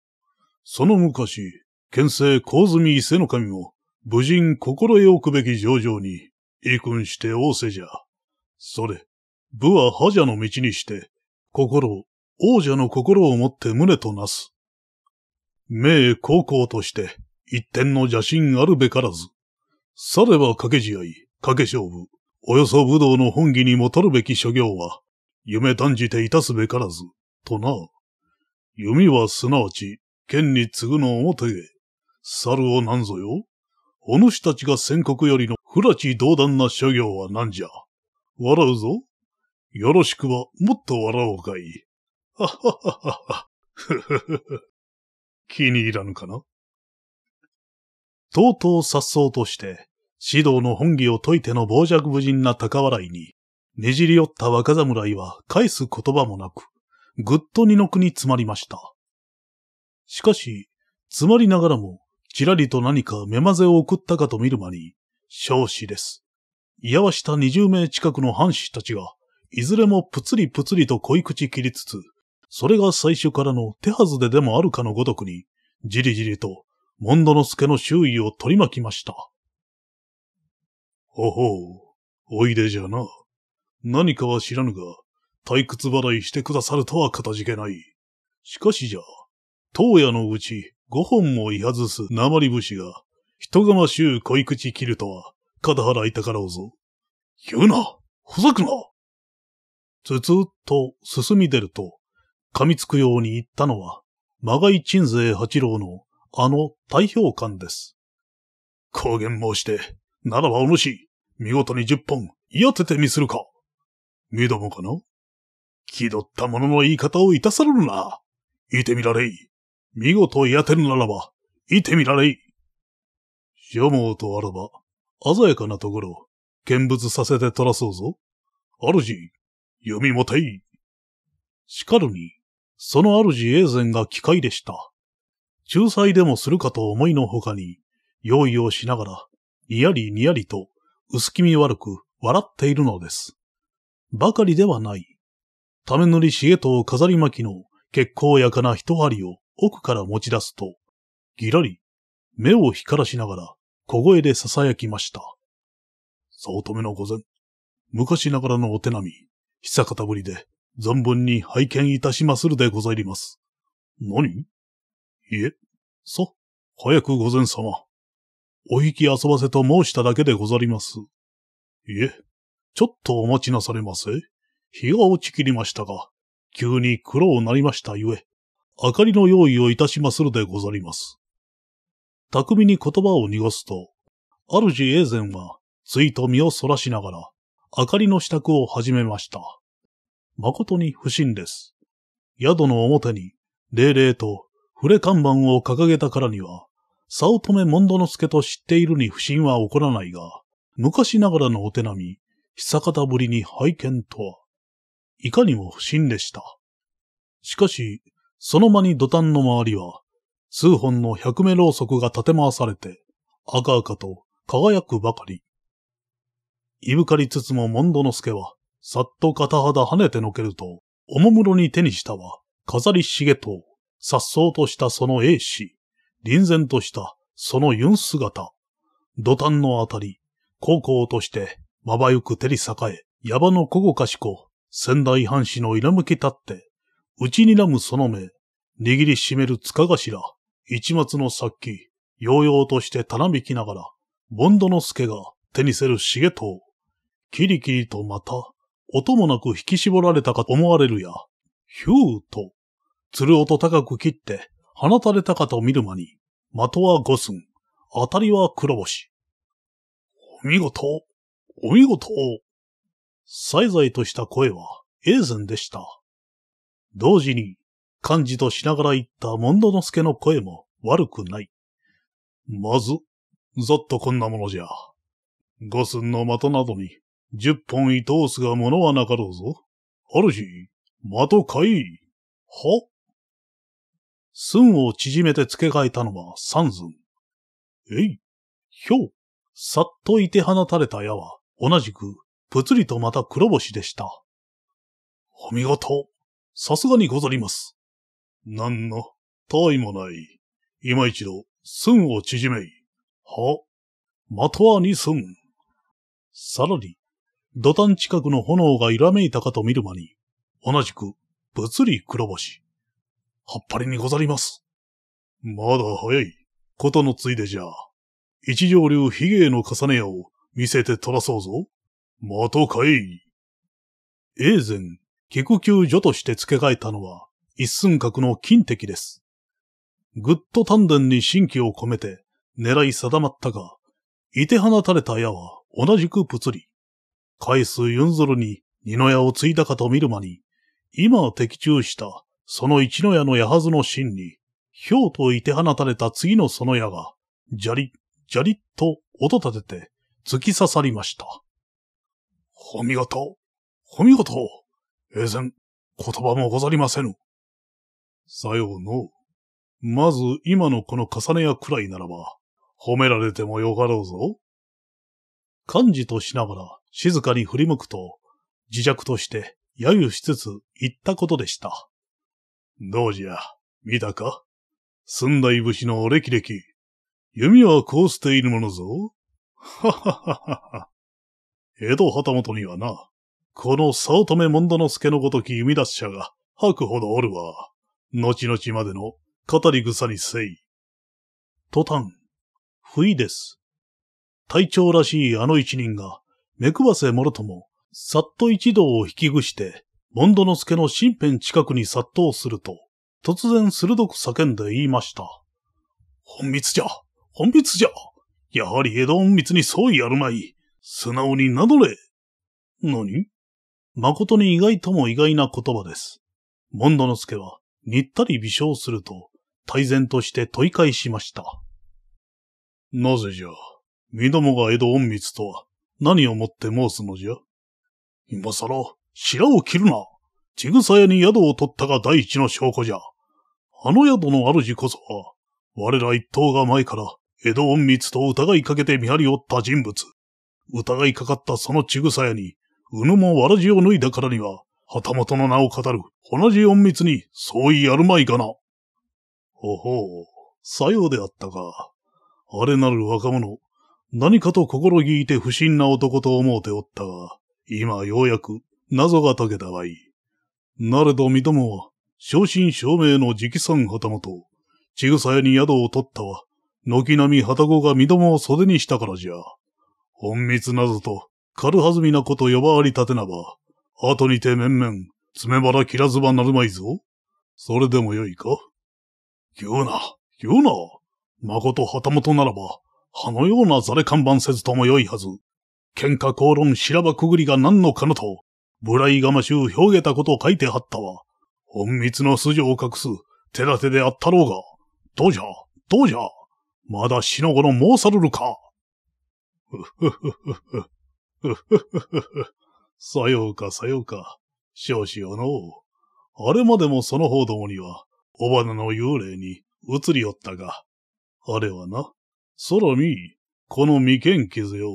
その昔、県政光住伊勢の神も、無人心得おくべき上々に、遺訓して仰せじゃ。それ、武は覇者の道にして、心、王者の心をもって胸となす。名高校として、一点の邪心あるべからず。されば掛け試合、掛け勝負、およそ武道の本義にもたるべき諸行は、夢断じていたすべからず、とな。弓はすなわち、剣に継ぐの表へ。猿をなんぞよ。お主たちが戦国よりの不らち道断な諸行は何じゃ。笑うぞ。よろしくはもっと笑おうかい。はははは。気に入らぬかなとうとう殺走として、指導の本義を解いての傍若無人な高笑いに、ねじり寄った若侍は返す言葉もなく、ぐっと二の句に詰まりました。しかし、詰まりながらも、ちらりと何か目まぜを送ったかと見る間に、少子です。居合わした二十名近くの藩士たちが、いずれもぷつりぷつりと恋口切りつつ、それが最初からの手はずででもあるかのごとくに、じりじりとモンドノスケの周囲を取り巻きました。ほほう、おいでじゃな。何かは知らぬが、退屈払いしてくださるとはかたじけない。しかしじゃ、当夜のうち五本もいはずす鉛節が、人がましゅう恋口切るとは、肩払いたからおぞ。言うなほざくなつつっと進み出ると、噛みつくように言ったのは、まがい鎮税八郎のあの太評館です。公言申して、ならばお主、見事に十本、やててみするか。見どもかな気取った者の言い方をいたさるな。いてみられい。見事やてるならば、いてみられい。諸毛とあらば、鮮やかなところ、見物させて取らそうぞ。主、読みもてい。しかるに、その主永然が機械でした。仲裁でもするかと思いのほかに、用意をしながら、にやりにやりと、薄気味悪く笑っているのです。ばかりではない。ため塗りしと藤飾り巻きの結構やかな一針を奥から持ち出すと、ぎらり、目を光らしながら小声で囁きました。早乙女の御前、昔ながらのお手並み、久方ぶりで存分に拝見いたしまするでございます。何いえ、さ、早く御前様。お引き遊ばせと申しただけでござります。いえ、ちょっとお待ちなされませ。日が落ちきりましたが、急に苦労なりましたゆえ、明かりの用意をいたしまするでござります。巧みに言葉を濁すと、主永前は、ついと身をそらしながら、明かりの支度を始めました。誠に不審です。宿の表に、霊々と触れ看板を掲げたからには、早乙女門之助と知っているに不審は起こらないが、昔ながらのお手並み、久方ぶりに拝見とは、いかにも不審でした。しかし、その間に土壇の周りは、数本の百目ろうそくが立て回されて、赤々と輝くばかり。いぶかりつつもモンドノスケは、さっと肩肌跳ねてのけると、おもむろに手にしたは、飾りしげと、颯爽としたその英氏、臨然としたそのユン姿、土壇のあたり、高校としてまばゆく照り栄え、山のこごかしこ、仙台藩士のいらむき立って、内にらむその目、握りしめる塚頭、一末の殺気、揚々としてたなびきながら、ボンドの助が手にせる重藤、キリキリとまた、音もなく引き絞られたかと思われるや、ヒューと、鶴音高く切って、放たれたかと見る間に、的は五寸、当たりは黒星。お見事、お見事。さいざいとした声は、ゼンでした。同時に、漢字としながら言ったモンドノスケの声も悪くない。まず、ざっとこんなものじゃ。五寸の的などに、十本糸をすがものはなかろうぞ。あるじ、的かい。は寸を縮めて付け替えたのは三寸。えい、ひょう、さっといて放たれた矢は、同じく、ぷつりとまた黒星でした。お見事、さすがにござります。なんの、他意もない。今一度、寸を縮めい。は、的は二寸。さらに、土壇近くの炎が揺らめいたかと見る間に、同じく、物理黒星。はっぱりにござります。まだ早い。ことのついでじゃ。一条流悲芸の重ね屋を見せて取らそうぞ。まとかい。永前、菊球女として付け替えたのは、一寸角の金敵です。ぐっと丹田に神気を込めて、狙い定まったが、いて放たれた矢は同じくぷつり。返すユンゾルに二の矢をついたかと見る間に、今的中したその一の矢の矢はずの芯に、ひょうといて放たれた次のその矢が、じゃり、じゃりっと音立てて、突き刺さりました。お見事、お見事、永然、言葉もござりませぬ。さようの。まず今のこの重ね屋くらいならば、褒められてもよかろうぞ。幹事としながら静かに振り向くと、自弱として揶揄しつつ言ったことでした。どうじゃ、見たか寸大士のれきれき。弓はこうしているものぞ。はははは。江戸旗本にはな、この早乙女門田之助のごとき弓し者が吐くほどおるわ。後々までの語り草にせい。途端、不意です。隊長らしいあの一人が、めくばせもろとも、さっと一同を引きぐして、モンドス助の身辺近くに殺到すると、突然鋭く叫んで言いました。本密じゃ本密じゃやはり江戸隠密にそうやるまい素直に名乗れ何誠に意外とも意外な言葉です。モンドス助は、にったり微笑すると、大然として問い返しました。なぜじゃ身どもが江戸隠密とは、何をもって申すのじゃ今更、白を切るな。ちぐさやに宿を取ったが第一の証拠じゃ。あの宿の主こそは、我ら一党が前から、江戸隠密と疑いかけて見張りおった人物。疑いかかったそのちぐさやに、うぬもわらじを脱いだからには、旗本の名を語る、同じ隠密に、そう言いやるまいかな。ほほう、さようであったか。あれなる若者、何かと心ぎいて不審な男と思うておったが、今ようやく謎が解けた場合、なれど三友は、正真正銘の直参旗本、ちぐさやに宿を取ったは、軒並み旗子がどもを袖にしたからじゃ。隠密なぞと、軽はずみなこと呼ばわり立てなば、後にて面々、爪腹切らずばなるまいぞ。それでもよいか言うな、言うな。と旗本ならば、葉のようなざれ看板せずともよいはず。喧嘩口論しらばくぐりが何のかのと、無頼がましゅう表げたことを書いてはったわ。本密の素性を隠す手立てであったろうが。どうじゃどうじゃまだ死の頃申されるか。ふっふっふっふふ。っふっふふふ。さようかさようか。少々のう。あれまでもその方どもには、お花の幽霊に移り寄ったが。あれはな、空見、この眉間傷よ。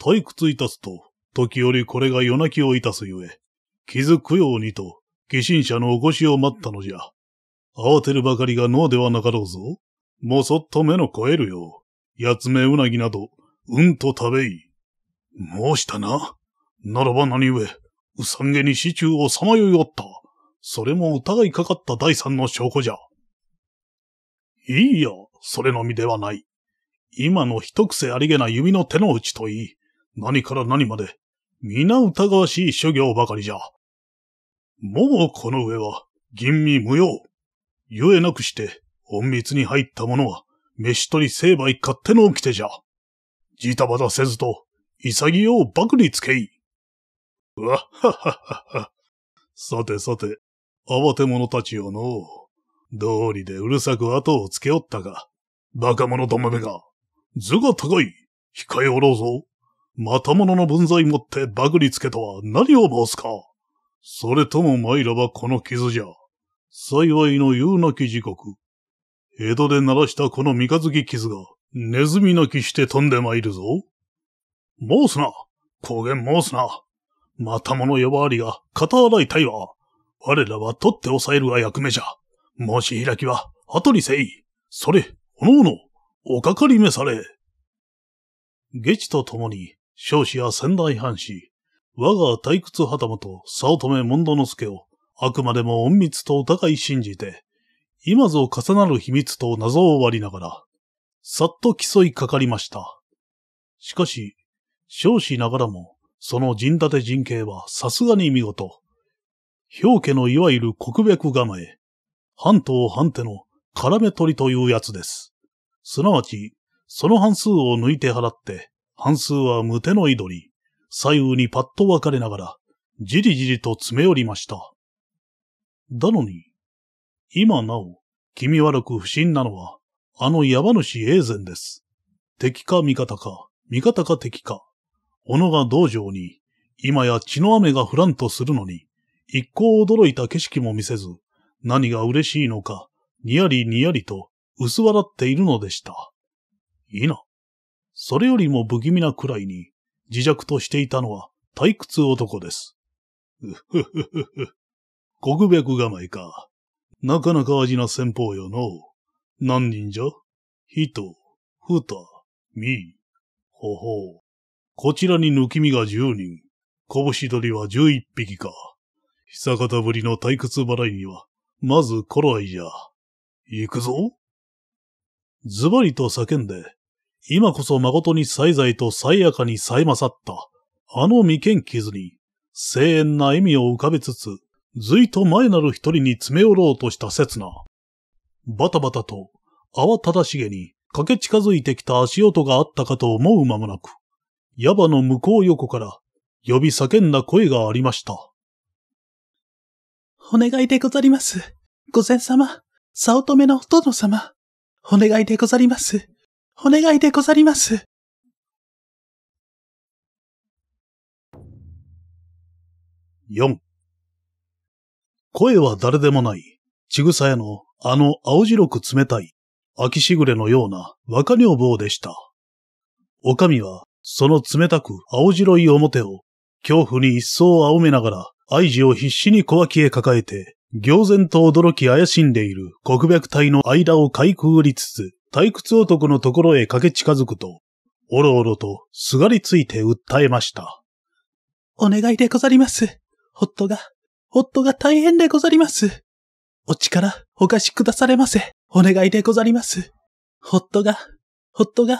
退屈いたすと、時折これが夜泣きをいたすゆえ、気づくようにと、寄進者のお越しを待ったのじゃ。慌てるばかりが脳ではなかろうぞ。もそっと目の肥えるよう、やつめうなぎなど、うんと食べい。申したな。ならば何故、うさんげに死中をさまよいおった。それも疑いかかった第三の証拠じゃ。いいや、それのみではない。今の一癖ありげな弓の手の内といい、何から何まで、皆疑わしい諸行ばかりじゃ。もうこの上は、吟味無用。ゆえなくして、隠密に入った者は、飯取り成敗勝手の掟じゃ。ジタバタせずと、潔をばくにつけい。わっはっはっは。さてさて、慌て者たちよの。道理でうるさく後をつけおったが、馬鹿者どもめが、図が高い、控えおろうぞ。またものの分際もってバグりつけとは何を申すかそれとも参らばこの傷じゃ。幸いの言うなき時刻。江戸で鳴らしたこの三日月傷が、ネズミ泣きして飛んで参るぞ。申すな公言申すなまたもの呼ばわりが、肩洗いたいわ。我らは取って抑えるが役目じゃ。もし開きは、後にせい。それ、おのおの、おかかりめされ。下地と共に、少子や仙台藩士、我が退屈旗本、早乙女門之助を、あくまでも隠密とお互い信じて、今ぞ重なる秘密と謎を割りながら、さっと競いかかりました。しかし、少子ながらも、その陣立て陣形はさすがに見事。表家のいわゆる国別構え、半島半手の絡め取りというやつです。すなわち、その半数を抜いて払って、半数は無手の井戸に、左右にパッと分かれながら、じりじりと詰め寄りました。だのに、今なお、気味悪く不審なのは、あの山主永禅です。敵か味方か、味方か敵か、小野が道場に、今や血の雨が降らんとするのに、一向驚いた景色も見せず、何が嬉しいのか、にやりにやりと薄笑っているのでした。いいな。それよりも不気味なくらいに、自弱としていたのは退屈男です。うふふふふ。国白構えか。なかなか味な戦法よの。何人じゃ人、ふた、み、ほほう。こちらに抜き身が10人、拳取りは11匹か。久方ぶりの退屈払いには、まず頃合いじゃ。行くぞズバリと叫んで、今こそ誠に最在と最やかに最さった。あの未見傷に、声援な笑みを浮かべつつ、ずいと前なる一人に詰め寄ろうとした刹那。バタバタと、慌ただしげに、駆け近づいてきた足音があったかと思う間もなく、矢場の向こう横から、呼び叫んだ声がありました。お願いでござります。御前様、早乙女のお殿様、お願いでござります。お願いでござります。4声は誰でもない、ちぐさやのあの青白く冷たい、秋しぐれのような若女房でした。おかみは、その冷たく青白い表を、恐怖に一層青めながら、愛事を必死に小脇へ抱えて、行然と驚き怪しんでいる国白隊の間をかいくぐりつつ、退屈男のところへ駆け近づくと、おろおろとすがりついて訴えました。お願いでござります。夫が、夫が大変でござります。お力、お貸しくだされませ。お願いでござります。夫が、夫が、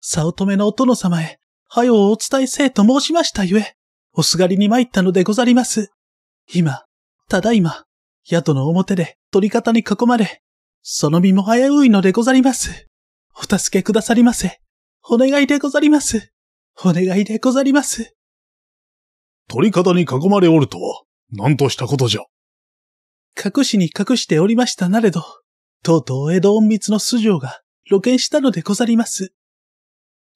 早乙女のお殿様へ、はようお伝えせと申しましたゆえ、おすがりに参ったのでござります。今、ただいま、宿の表で鳥方に囲まれ、その身も危ういのでござります。お助けくださりませ。お願いでござります。お願いでござります。鳥方に囲まれおるとは、何としたことじゃ。隠しに隠しておりましたなれど、とうとう江戸隠密の素性が露見したのでござります。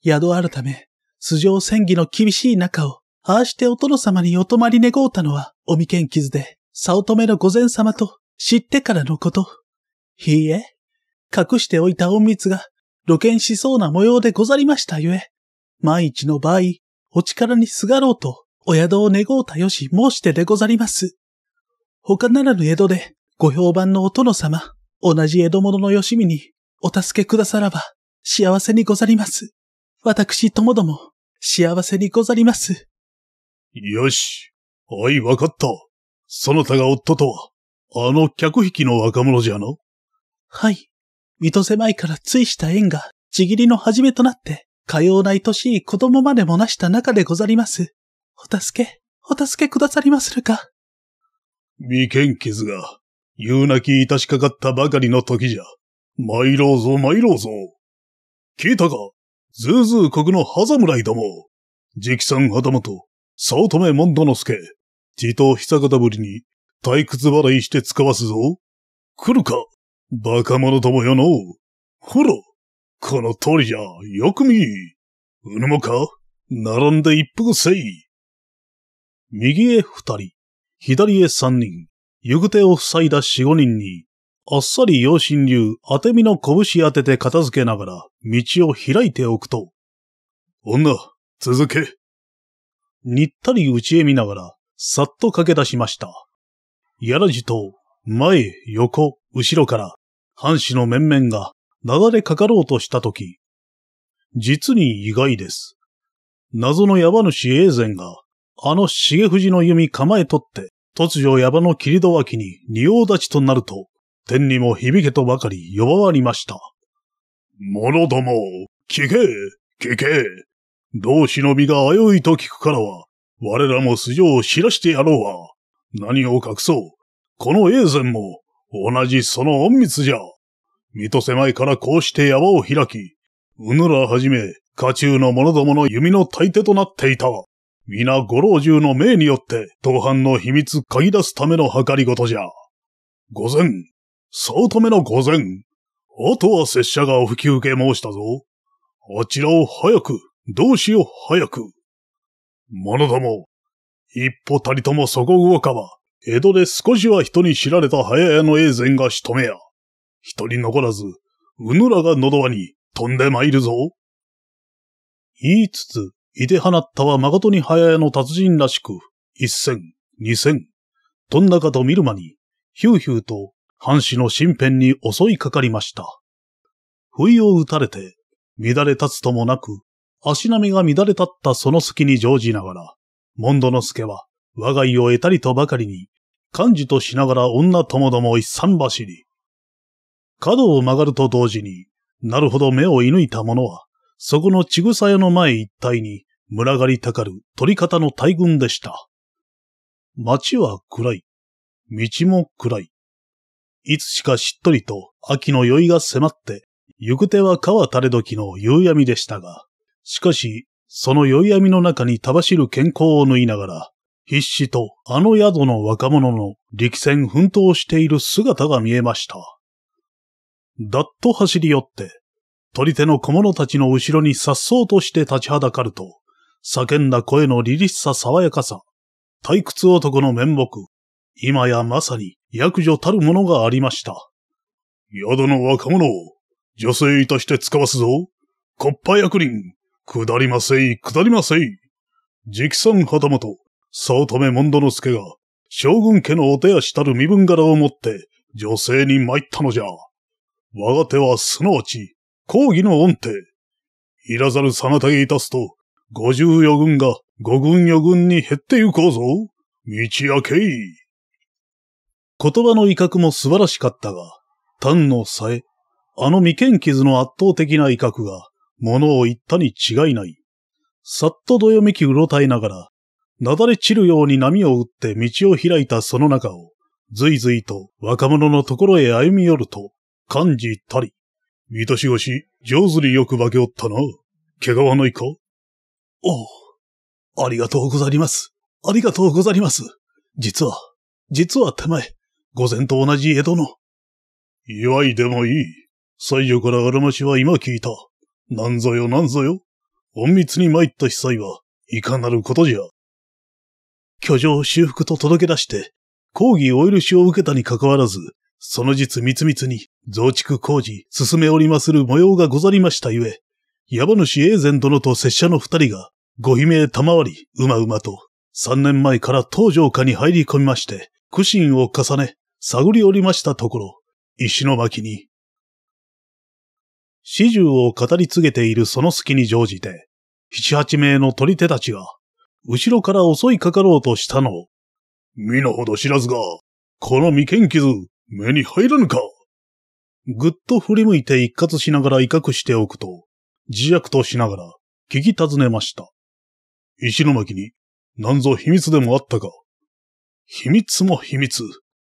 宿あるため、素性戦議の厳しい中を、ああしてお殿様にお泊まり願うたのは、お見見傷で、早乙女の御前様と知ってからのこと。いいえ、隠しておいた隠密が露見しそうな模様でござりましたゆえ、万一の場合、お力にすがろうと、お宿を願うたよし申してでござります。他ならぬ江戸で、ご評判のお殿様、同じ江戸者の吉見に、お助けくださらば、幸せにござります。私ともども、幸せにござります。よし。はい、わかった。そなたが夫とは、あの客引きの若者じゃのはい。水戸狭いからついした縁が、ちぎりの始めとなって、かような愛しい子供までもなした中でござります。お助け、お助けくださりまするか。眉間傷が、夕泣きいたしかかったばかりの時じゃ。参ろうぞ参ろうぞ。聞いたかズーズー国の葉侍ども。直参旗本、早乙女門之助、地頭久方ぶりに退屈払いして使わすぞ。来るかバカ者ともよの。う。ほら、この通りじゃ、よく見。うぬもか並んで一服せい。右へ二人、左へ三人、行く手を塞いだ四五人に、あっさり養心流当て身の拳当てて片付けながら道を開いておくと。女、続け。にったり内へ見ながら、さっと駆け出しました。やらじと、前、横、後ろから、藩士の面々が流れかかろうとしたとき、実に意外です。謎の山主永前が、あの重藤の弓構えとって、突如山の切戸脇に仁王立ちとなると、天にも響けとばかり呼ばわりました。者ども、聞け、聞け。同志の身が危ういと聞くからは、我らも素性を知らしてやろうわ。何を隠そう。この永前も、同じその隠密じゃ。水戸狭いからこうして山を開き、うぬらはじめ、家中の者どもの弓の大手となっていた。皆五老中の命によって、当藩の秘密嗅ぎ出すための計り事じゃ。御前、早乙女の御前、あとは拙者がお吹き受け申したぞ。あちらを早く、同志を早く。者ども、一歩たりともそこ動かば、江戸で少しは人に知られた早屋の英善が仕留めや。一人残らず、うぬらが喉わに飛んで参るぞ。言いつつ、いてはなったは誠に早屋の達人らしく、一戦、二戦、飛んだかと見る間に、ヒューヒューと藩士の身辺に襲いかかりました。不意を打たれて、乱れ立つともなく、足並みが乱れ立ったその隙に乗じながら、モンドノスケは、我が家を得たりとばかりに、幹事としながら女ともども一三走り、角を曲がると同時に、なるほど目を射抜いた者は、そこのちぐさ屋の前一帯に群がりたかる鳥方の大群でした。街は暗い。道も暗い。いつしかしっとりと秋の酔いが迫って、行く手は川垂れ時の夕闇でしたが、しかし、その宵闇の中にたばしる健康を縫いながら、必死とあの宿の若者の力戦奮闘している姿が見えました。だっと走り寄って、取り手の小物たちの後ろに颯爽として立ちはだかると、叫んだ声の凛々さ爽やかさ、退屈男の面目、今やまさに役女たるものがありました。宿の若者を、女性いたして使わすぞ。コッパ役人、下りませい、下りませい。直参旗本、早乙女門殿助が、将軍家のお手足たる身分柄を持って、女性に参ったのじゃ。我が手はすなわち、抗議の恩帝。いらざるさなたげいたすと、五十余軍が五軍余軍に減ってゆこうぞ。道明けい。言葉の威嚇も素晴らしかったが、丹のさえ、あの未見傷の圧倒的な威嚇が、物を言ったに違いない。さっとどよめきうろたえながら、なだれ散るように波を打って道を開いたその中を、ずいずいと若者のところへ歩み寄ると、感じたり。見田しがし、上手によく化けおったな。怪我はないかおう。ありがとうございます。ありがとうございます。実は、実は手前、午前と同じ江戸の。祝いでもいい。西女からあるましは今聞いた。なんぞよなんぞよ。隠密に参った被災はいかなることじゃ。居城修復と届け出して、抗議お許しを受けたにかかわらず、その実みつみつに、増築工事進めおりまする模様がござりましたゆえ、山主永禅殿と拙者の二人が、ご悲鳴賜り、うまうまと、三年前から東城下に入り込みまして、苦心を重ね、探りおりましたところ、石の巻に、始終を語り継げているその隙に乗じて、七八名の取り手たちが、後ろから襲いかかろうとしたのを、身のほど知らずが、この未見傷、目に入らぬかぐっと振り向いて一括しながら威嚇しておくと、自悪としながら聞き尋ねました。石巻に何ぞ秘密でもあったか秘密も秘密。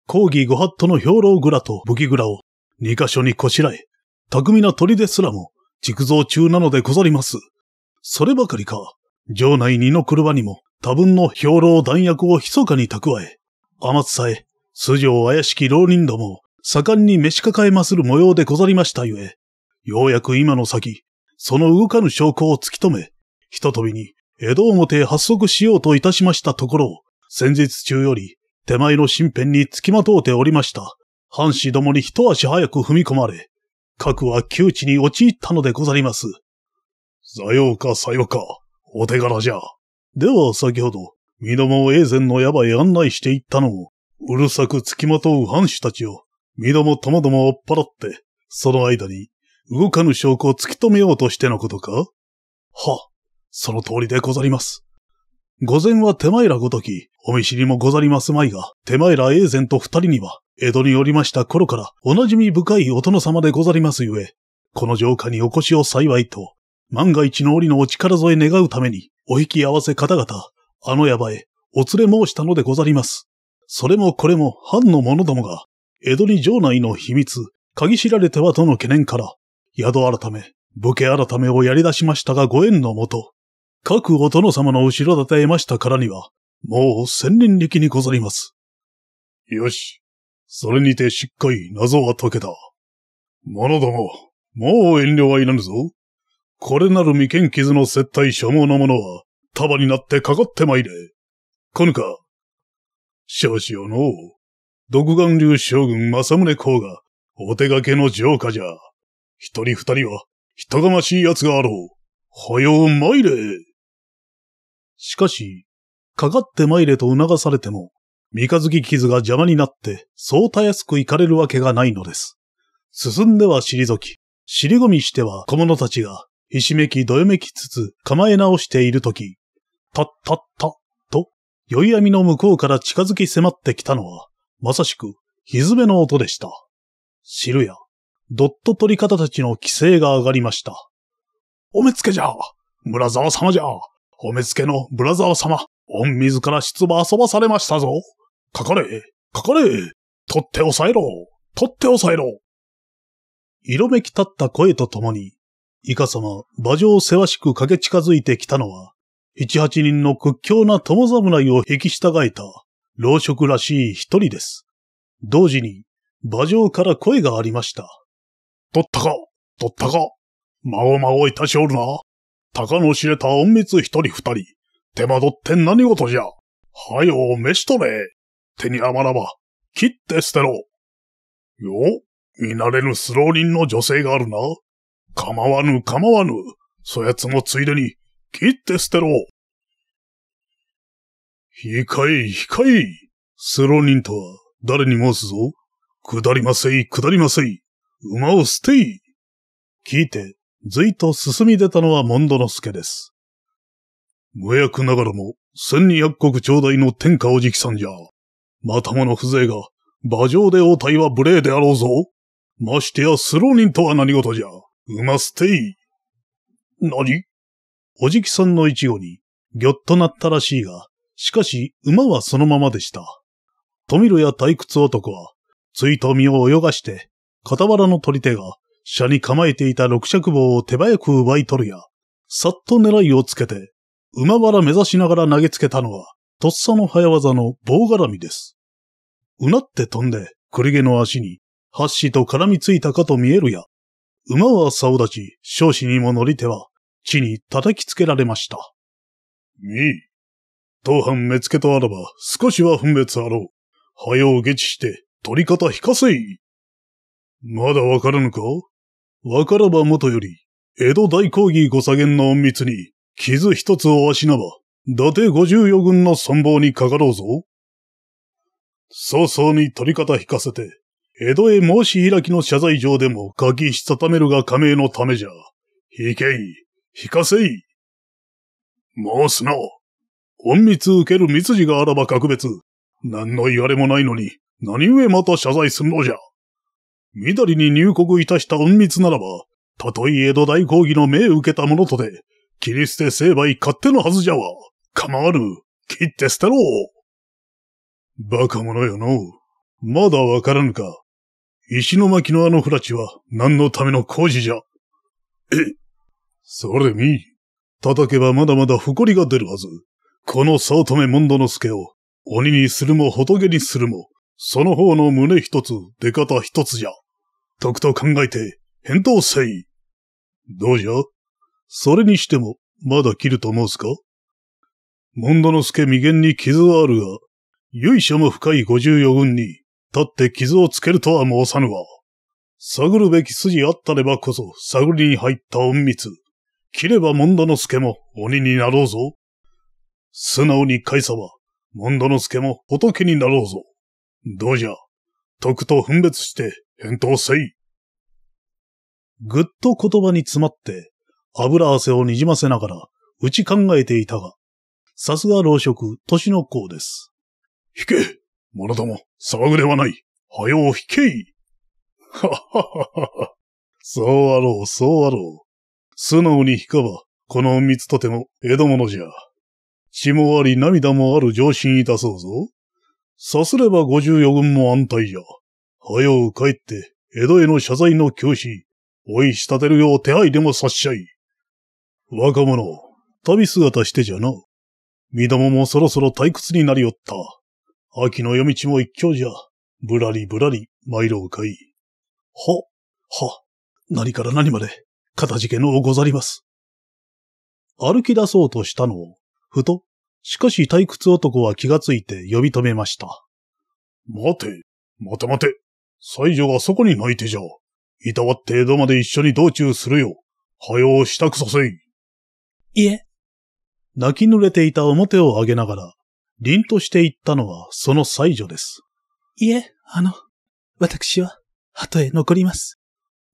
抗議ご法度の兵糧蔵と武器蔵を二箇所にこしらえ、巧みな鳥ですらも築造中なのでござります。そればかりか、城内二の車にも多分の兵糧弾薬を密かに蓄え、甘津さえ、素性怪しき浪人どもを盛んに召し抱えまする模様でござりましたゆえ、ようやく今の先、その動かぬ証拠を突き止め、ひととびに江戸表へ発足しようといたしましたところ、先日中より手前の身辺につきまとうておりました。藩士どもに一足早く踏み込まれ、核は窮地に陥ったのでござります。さようかさようか、お手柄じゃ。では先ほど、身どもを永前の野場へ案内していったのも、うるさくつきまとう藩主たちを身どもともども追っ払って、その間に、動かぬ証拠を突き止めようとしてのことかはその通りでござります。御前は手前らごとき、お見知りもござりますまいが、手前ら永前と二人には、江戸におりました頃から、お馴染み深いお殿様でござりますゆえ、この城下にお越しを幸いと、万が一の折のお力添え願うために、お引き合わせ方々、あの矢場へ、お連れ申したのでござります。それもこれも、藩の者どもが、江戸に城内の秘密、鍵知られてはとの懸念から、宿改め、武家改めをやり出しましたがご縁のもと、各お殿様の後ろ盾得ましたからには、もう千人力にござります。よし。それにてしっかり謎は解けた。者ども、もう遠慮はいらぬぞ。これなる未見傷の接待所望の者は、束になってかかってまいれ。こぬか。少々の。独眼流将軍正宗公が、お手掛けの城下じゃ。一人二人は、人がましい奴があろう。はよう参れ。しかし、かかって参れと促されても、三日月傷が邪魔になって、そうたやすく行かれるわけがないのです。進んでは退き、尻込みしては小者たちが、ひしめきどよめきつつ構え直しているとき、たったった、と、宵闇の向こうから近づき迫ってきたのは、まさしく、ひずめの音でした。知るや、ドット取り方たちの規制が上がりました。お目付けじゃ村沢様じゃお目付けの村沢様、御自ら出馬遊ばされましたぞかかれかかれ取ってさえろ取ってさえろ色めき立った声とともに、イカ様、馬上せわしく駆け近づいてきたのは、一八人の屈強な友侍を引き従えた老職らしい一人です。同時に、馬上から声がありました。とったか、とったか、まごまごいたしおるな。たかの知れた隠密一人二人、手間取って何事じゃ。はよ、飯とれ。手に余らば、切って捨てろ。よ、見慣れぬスローリンの女性があるな。構わぬ構わぬ。そやつもついでに、切って捨てろ。控え、控えスロー人とは誰に申すぞ下りませい、下りませい馬を捨てい聞いて、ずいと進み出たのはモンドノスケです。無役ながらも、千二百国頂戴の天下おじきさんじゃ。またもの風情が、馬上で応対は無礼であろうぞ。ましてやスロー人とは何事じゃ。馬捨てい。何おじきさんの一語に、ぎょっとなったらしいが、しかし、馬はそのままでした。富路や退屈男は、ついと身を泳がして、傍らの取り手が、車に構えていた六尺棒を手早く奪い取るや、さっと狙いをつけて、馬腹目指しながら投げつけたのは、とっさの早技の棒絡みです。うなって飛んで、栗毛の足に、八ッと絡みついたかと見えるや、馬は竿立ち、少子にも乗り手は、地に叩きつけられました。み、当藩目付とあらば少しは分別あろう。早う下地して、取り方引かせい。まだわからぬかわからばもとより、江戸大抗議ご左源の隠密に、傷一つをあしなば、伊達五十余軍の存亡にかかろうぞ。早々に取り方引かせて、江戸へ申し開きの謝罪状でも書きしたためるが加盟のためじゃ。引けい、引かせい。申すな。隠密受ける密事があらば格別。何の言われもないのに、何故また謝罪すんのじゃ。緑に入国いたした隠密ならば、たとえ江戸大講義の命受けた者とで、切り捨て成敗勝手のはずじゃわ。構わぬ。切って捨てろ。バカ者よの。まだわからぬか。石巻のあのフラチは何のための工事じゃ。え、それでみ、叩けばまだまだ誇りが出るはず。この早乙女門之助を、鬼にするも仏にするも、その方の胸一つ、出方一つじゃ。とくと考えて、返答せい。どうじゃそれにしても、まだ切ると申すか門之助未言に傷はあるが、由緒も深い五十余軍に、立って傷をつけるとは申さぬわ。探るべき筋あったればこそ探りに入った隠密。切れば門之助も鬼になろうぞ。素直に返さば、モンドノスケも仏になろうぞ。どうじゃ、徳と分別して返答せい。ぐっと言葉に詰まって、油汗をにじませながら、打ち考えていたが、さすが老職、年の子です。引け者ども、騒ぐではないはよう引けいはははは。そうあろう、そうあろう。素直に引かば、この隠密とても江戸物じゃ。血もあり涙もある上心いたそうぞ。さすれば五十余軍も安泰じゃ。早う帰って、江戸への謝罪の教師、追い仕立てるよう手配でも察しゃい。若者、旅姿してじゃな。身玉もそろそろ退屈になりおった。秋の夜道も一興じゃ。ぶらりぶらり、参ろうかい。は、は、何から何まで、かたじけのうござります。歩き出そうとしたのを、ふと、しかし退屈男は気がついて呼び止めました。待て、待て待て。西女がそこに泣いてじゃ。いたわって江戸まで一緒に道中するよ。はよう支度させい。いえ。泣き濡れていた表を上げながら、凛として言ったのはその西女です。いえ、あの、私は、後へ残ります。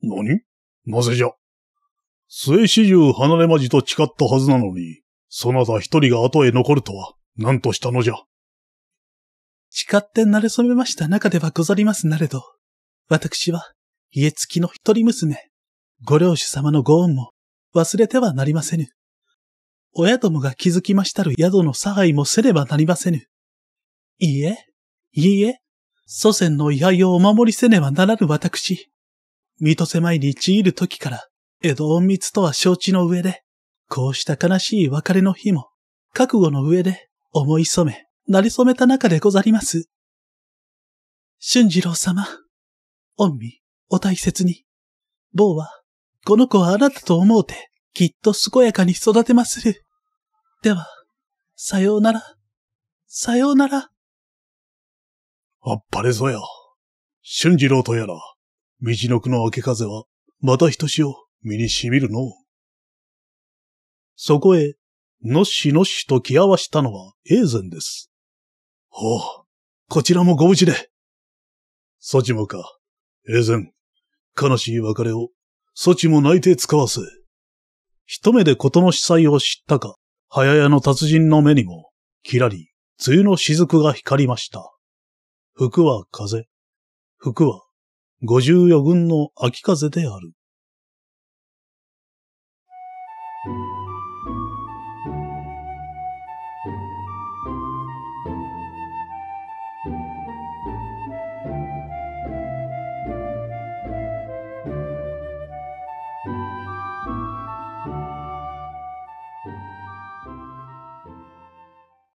何なぜじゃ末始終離れまじと誓ったはずなのに、そなた一人が後へ残るとは、何としたのじゃ。誓って慣れ染めました中ではござりますなれど、私は、家付きの一人娘、ご領主様のご恩も忘れてはなりませぬ。親どもが気づきましたる宿の差配もせねばなりませぬ。いいえ、いいえ、祖先の位牌をお守りせねばならぬ私。水戸狭いにちいる時から、江戸隠密とは承知の上で、こうした悲しい別れの日も、覚悟の上で思い染め、なり染めた中でござります。俊次郎様、恩美、お大切に。坊は、この子はあなたと思うて、きっと健やかに育てまする。では、さようなら、さようなら。あっぱれぞや。俊次郎とやら、道のくの明け風は、またひとしを身にしみるのう。そこへ、のっしのっしと来合わしたのはエーゼンです。ほう、こちらもご無事で。そちもか、エーゼン、悲しい別れを、そちも泣いて使わせ。一目で事の司祭を知ったか、早屋の達人の目にも、きらり、梅雨の雫が光りました。服は風、服は、五十余軍の秋風である。